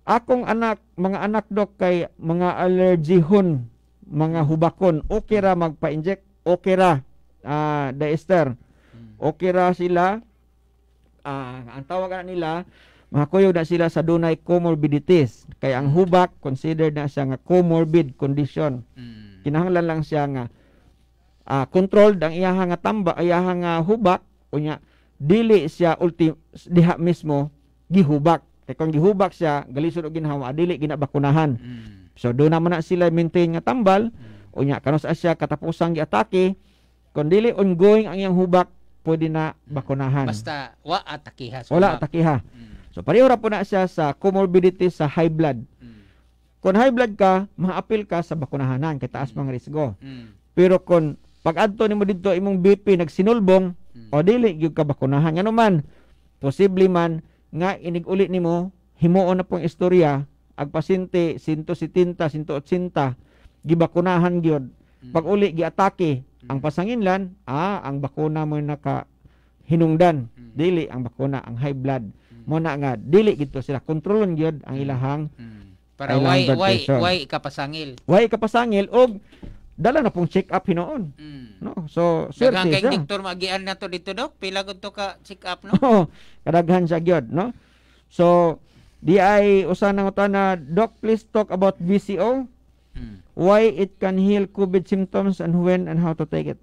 akong anak mga anak doc kay mga allergyhon mga hubakon okay ra magpa-inject okay ra uh, ester okay ra sila uh, ang tawag nila makakuyog na sila sa dunay comorbidities kay ang hubak considered na siya nga comorbid condition mm. kinahanglan lang siya nga uh, controlled ang iyahang nga tamba iyaha nga hubak unya dili siya ulti diha mismo gihubak kay kung gihubak siya galisod og ginhawa dili ginabakunahan mm So do na man na sila maintain nga tambal mm. unya kanos asya katapusang giatake kun dili ongoing ang iyang hubak pwede na mm. bakunahan. Basta wa atakiha. So wala atakiha. Mm. So pareho ra po na siya sa comorbidity sa high blood. Mm. Kung high blood ka, maapil ka sa bakunahanan kay taas mm. mga risgo. Mm. Pero kung pag-adto nimo didto imong BP nagsinulbong mm. o dili gyud ka bakunahan ngano man posible man nga inig-uli nimo himuon na pong istorya agpasinti 170 180 gibakunahan gyud mm. pag uli giatake mm. ang pasanginlan ah ang bakuna mo naka hinungdan mm. dili ang bakuna ang high blood mm. mo na nga dili gito sila kontrolon gyud ang ilahang mm. para why why why ikapasangil why ikapasangil og dala na pong check up hinoon mm. no so sir kay doktor magian na to dito dok pila gud to ka check up no kadaghan sa gyud no so Di ay usa nang na doc please talk about VCO hmm. Why it can heal COVID symptoms and when and how to take it.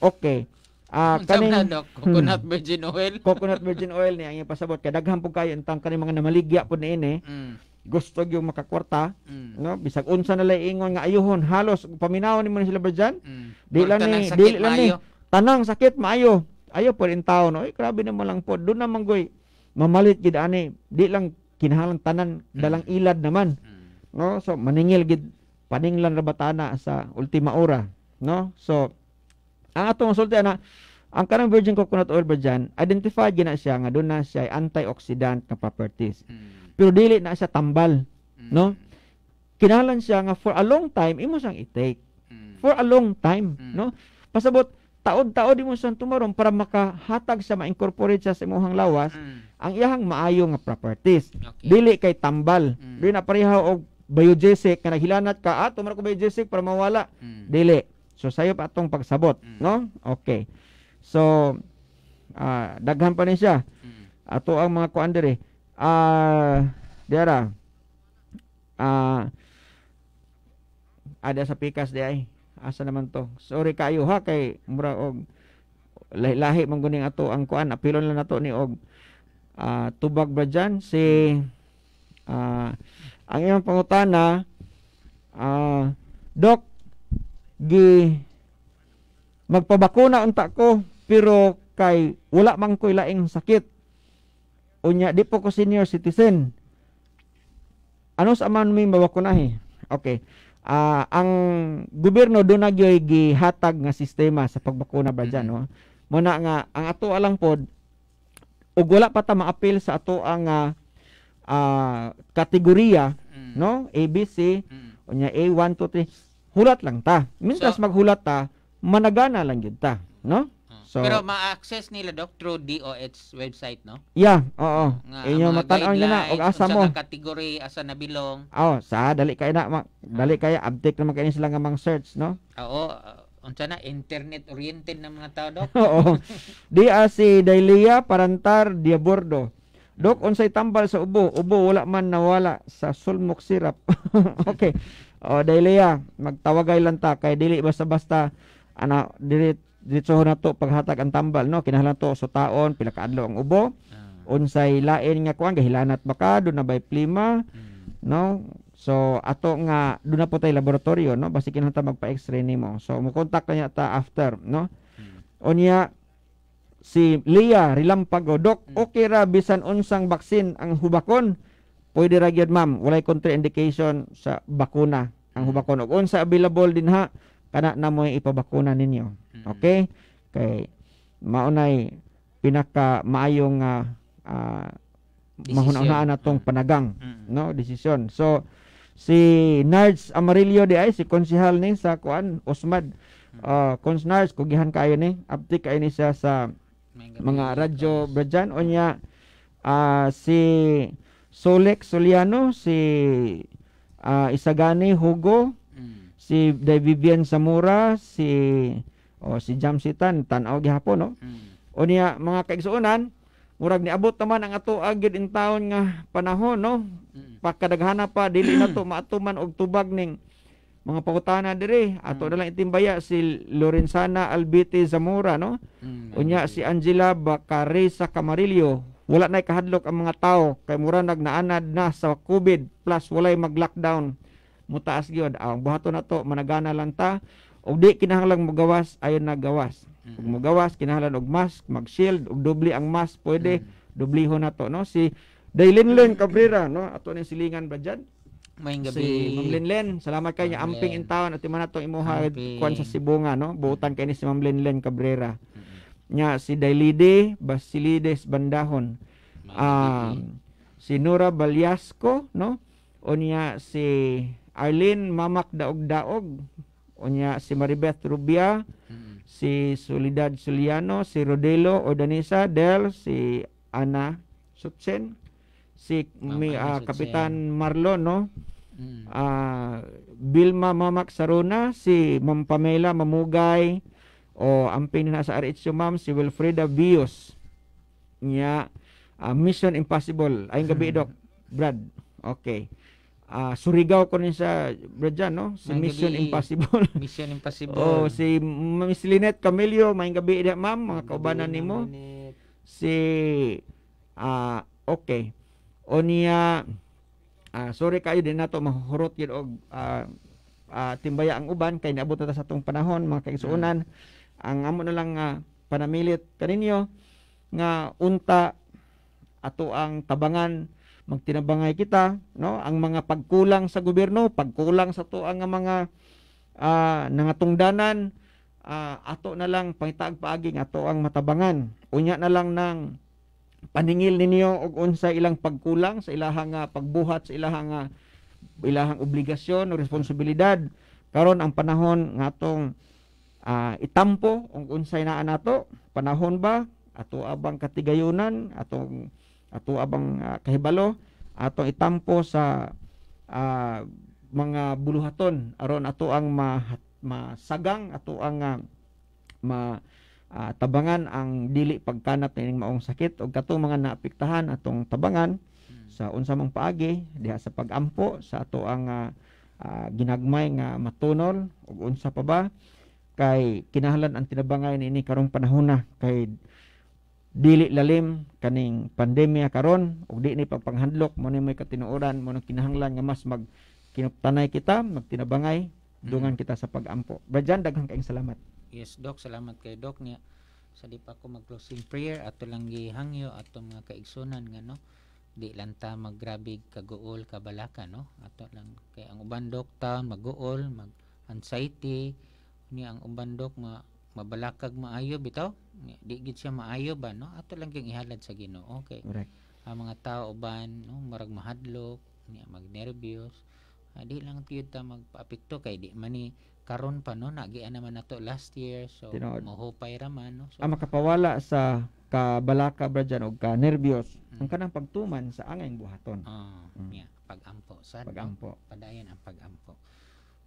Okay. Ah, uh, kaning na, doc, hmm. coconut hmm, virgin oil. coconut virgin oil ni ang ipasabot kay daghan pug kayo intang kani mga namaligya pud niini. Mm. Gusto gyud makakwarta, mm. no? Bisag unsa na ingon nga ayuhon, halos paminawon ni mo sila virgin. Mm. Di lang ni, di lang ni. Tanang sakit maayo. Ayo pud in taon, oy grabe na mo lang pod. Do na manggoy mamalit gid ani. Di lang kinahanglan tanan mm. dalang ilad naman. Mm. No? So maningil gid paninglan ra batana sa ultima ora, no? So ang atong sulti ana ang karang virgin coconut oil ba dyan, identified gina siya nga doon na siya antioxidant na properties. Mm. Pero dili na siya tambal, no? Kinalan siya nga for a long time imo siyang i-take. For a long time, no? Pasabot taod-taod mo sa tumaron para makahatag sa ma-incorporate sa imuhang lawas mm. ang iyahang maayo nga properties. Okay. Dili kay tambal. Mm. Dili na pareha og biogesic nga naghilanat ka at ah, tumara ko biogesic para mawala. Mm. Dili. So sayo pa atong pagsabot, mm. no? Okay. So uh, daghan pa ni siya. Mm. Ato ang mga kuander eh. Ah, uh, Dara. Ah, uh, ada sa pikas di ay asa naman to sorry kayo ha kay mura og lahi-lahi man guning ato ang kuan apilon lang nato ni og uh, tubag ba dyan si uh, ang iyong pangutana uh, ah, Dok gi magpabakuna unta ko pero kay wala man ko'y laing sakit unya di po ko senior citizen ano sa man may mabakunahi okay uh, ang gobyerno do na gyoy gihatag nga sistema sa pagbakuna ba diyan no muna nga ang ato alang pod ug wala pa ta maapil sa ato ang uh, ah, uh, ah, kategorya mm. no ABC B C mm. unya A 1 2 3 hulat lang ta mintas so, maghulat ta managana lang gyud ta no So, Pero ma-access nila doc through DOH website no? Yeah, oo. Nga, Inyo matan-aw na og asa mo. Sa category, asa nabilong. Oo, sa dali kay na ma, ah. dali kay update na kay sila nga mang search no? Oo. Uh, unsa na internet oriented na mga tao doc. oo. Di si Dailia Parantar Diabordo. Dok, ah. unsay tambal sa ubo? Ubo wala man nawala sa sulmok syrup. okay. O, Dailia, magtawagay lang ta kay dili basta-basta ana dili dito na to paghatag ang tambal no kinahanglan to sa so taon pila ka adlaw ang ubo ah. unsay lain nga kuan gahilanat ba do na bay plima hmm. no so ato nga do na po tay laboratorio no basi kinahanglan ta magpa-x-ray nimo so mo contact kanya ta after no hmm. unya si Lia Rilampago dok hmm. okay ra bisan unsang baksin ang hubakon pwede ra gyud ma'am walay contraindication sa bakuna ang hubakon og hmm. unsa available din ha kana na mo ipabakuna ninyo. Okay? Kay maunay pinaka maayong uh, ah, uh, ah, mahuna-unaan natong mm. panagang no decision So si Nards Amarillo di ay si konsehal ni sa kuan Osmad uh, ah, Cons Nards kugihan kayo ni apti kayo ni siya sa mga radyo Brajan onya uh, si Solek Soliano si uh, Isagani Hugo si Day Vivian Samura, si o si Jamsitan tan-aw gihapon no. Mm. niya mga kaigsuonan, murag niabot naman ang ato agid in taon nga panahon no. Mm. Pakadaghana pa dili na to maatuman og tubag ning mga pangutana diri ato mm. na lang itimbaya si Lorenzana Albite Zamora no mm. unya si Angela Bacaresa Camarillo wala na kahadlok ang mga tao kay mura nagnaanad na sa COVID plus walay mag-lockdown mutaas gyud ang buhaton nato managana lang ta o di kinahanglan magawas ayon nagawas kung magawas kinahanglan og mask mag-shield og doble ang mask pwede mm. na to no si Daylinlen Cabrera no ato ni silingan ba dyan? Maying gabi. Si Ma'am Linlen, salamat kay niya. Amping in town at iman nato imuha kuan sa Sibunga no. Buutan kay ni si Ma'am Linlen Cabrera. Mm-hmm. Nya si Dailide Basilides Bandahon. uh, si Nora Balyasco no. O niya si Arlene Mamak Daog-Daog, unya si Maribeth Rubia, mm-hmm. si Solidad Suliano, si Rodelo Odanisa Del, si Ana Sutsen, si mi, uh, Kapitan Marlo, no? Mm. Uh, ah, Bilma Mamak Saruna, si Mam Pamela Mamugay, o ang pinina sa RHU ma'am, si Wilfreda Bios. Nya, uh, Mission Impossible. Ayong gabi, mm. Doc. Brad. Okay uh, surigaw ko rin sa Bradyan, no? Si May Mission gabi, Impossible. Mission Impossible. oh, si Miss Lynette Camillo, may gabi na, ma'am, mga kaubanan ni mo. Si, ah, uh, okay. O niya, uh, sorry kayo din nato mahurot yun og uh, ah, uh, timbaya ang uban kay naabot na sa atong panahon mga kaigsuonan yeah. Hmm. ang amo na lang uh, panamilit kaninyo nga unta ato ang tabangan magtinabangay kita no ang mga pagkulang sa gobyerno pagkulang sa tuang mga uh, nangatungdanan uh, ato na lang pangitaag paaging ato ang matabangan unya na lang ng paningil ninyo og unsa ilang pagkulang sa ilahang uh, pagbuhat sa ilahang uh, ilahang obligasyon o responsibilidad karon ang panahon nga atong uh, itampo og unsay naa nato panahon ba ato abang katigayunan atong ato abang uh, kahibalo ato itampo sa uh, mga buluhaton aron ato ang ma, masagang ato ang uh, ma uh, tabangan ang dili pagkanat ning maong sakit og katong mga naapektahan atong tabangan hmm. sa unsa mang paagi diha sa pagampo sa ato ang uh, uh, ginagmay nga matunol og unsa pa ba kay kinahalan ang tinabangay ni ini karong panahon na kay dili lalim kaning pandemya karon ug di ni pagpanghadlok mo ni may katinuoran mo nang kinahanglan nga mas mag kinuptanay kita magtinabangay mm. dungan kita sa pagampo Brajan daghang kaayong salamat Yes doc salamat kay doc niya sa di pa ko mag closing prayer ato lang gihangyo ato mga kaigsunan nga no di lang ta maggrabe kagool kabalaka no ato lang kay ang uban doc ta magool mag anxiety ni ang uban doc ma mabalakag maayo bitaw di gid siya maayo ba no ato lang gyud ihalad sa Ginoo okay correct ang mga tao ban no marag mahadlok niya magnervyos ah, di lang tiyod ta magpaapekto kay di man ni karon pa no nagian naman nato last year so Tinood. mahupay ra man no so, ang ah, makapawala sa kabalaka bra dyan og ka nervyos mm. ang kanang pagtuman sa angay buhaton oh, mm. yeah. pagampo sad pagampo padayon ang pagampo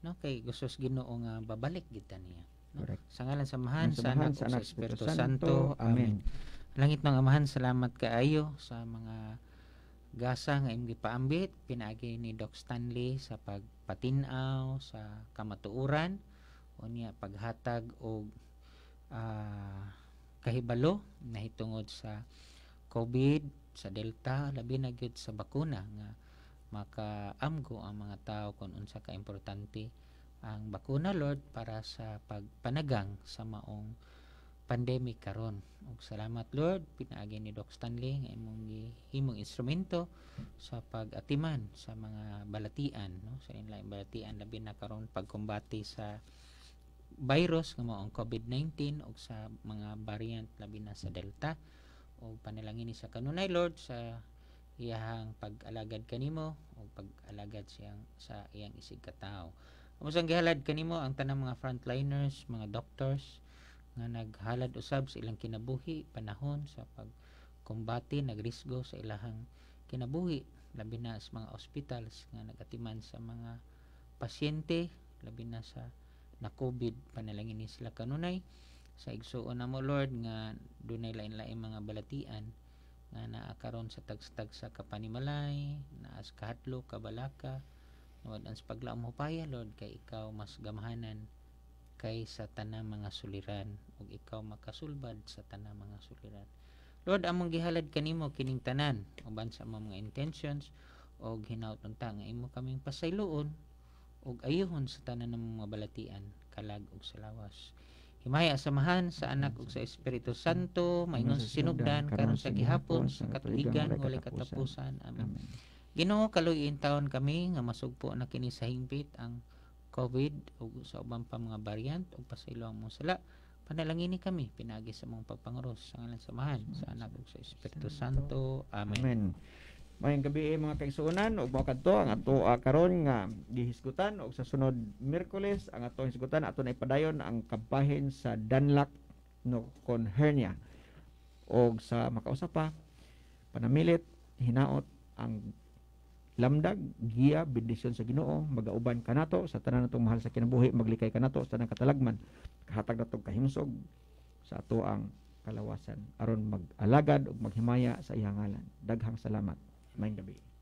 no kay gusto Ginoo nga babalik gid ta niya Correct. Sa ngalan samahan, sa Amahan, sa Anak, sa Espiritu Santo. Santo. Amen. Langit ng Amahan, salamat kaayo sa mga gasa nga imong gipaambit pinaagi ni Doc Stanley sa pagpatinaw sa kamatuoran niya paghatag og uh, ah, kahibalo na hitungod sa COVID sa Delta labi na gyud sa bakuna nga makaamgo ang mga tao kon unsa ka importante ang bakuna Lord para sa pagpanagang sa maong pandemic karon. Ug salamat Lord pinaagi ni Doc Stanley nga imong himong instrumento sa pagatiman sa mga balatian no sa inlaing balatian labi na karon pagkumbati sa virus nga maong COVID-19 ug sa mga variant labi na sa Delta o panalangin ni sa kanunay Lord sa iyahang pag-alagad kanimo o pag-alagad siyang sa iyang isig katao. Amos ang gihalad kanimo ang tanang mga frontliners, mga doctors nga naghalad usab sa ilang kinabuhi panahon sa pagkombate nagrisgo sa ilahang kinabuhi labi na sa mga hospitals nga nagatiman sa mga pasyente labi na sa na COVID panalangin ni sila kanunay sa igsuon na mo Lord nga dunay lain-lain mga balatian nga naa karon sa tagstag sa kapanimalay naas kahatlo kabalaka Lord, ang paglaom mo paya, Lord, kay ikaw mas gamahanan kay sa tanang mga suliran ug ikaw makasulbad sa tanang mga suliran. Lord, among gihalad kanimo kining tanan uban sa among mga intentions og hinaut-unta nga imo kaming pasayloon og ayohon sa tanan ng mga balatian, kalag ug salawas. Himaya samahan sa anak ug sa Espiritu Santo, maingon sa sinugdan karon sa gihapon sa katuigan walay katapusan. Amen. Amen. Ginoo kaloy intawon kami nga masugpo na kini sa hingpit ang COVID ug sa ubang pa mga variant ug pasaylo ang sala. Panalangini kami pinagi sa mong pagpanguros sa ngalan samahan sa anak ug sa Espiritu Santo. Amen. Amen. Mayang gabi eh, mga kaigsuonan ug mao kadto ang ato uh, karon nga gihisgutan ug sa sunod Miyerkules ang ato hisgutan ato na ipadayon ang kampahin sa Danlac no con hernia og sa makausap pa panamilit hinaot ang Lamdag, giya, bendisyon sa Ginoo, magauban ka nato sa tanan natong mahal sa kinabuhi, maglikay ka nato sa tanang katalagman, kahatag natong kahimsog sa ato ang kalawasan aron mag-alagad ug maghimaya sa iyang ngalan Daghang salamat. Maayong gabi.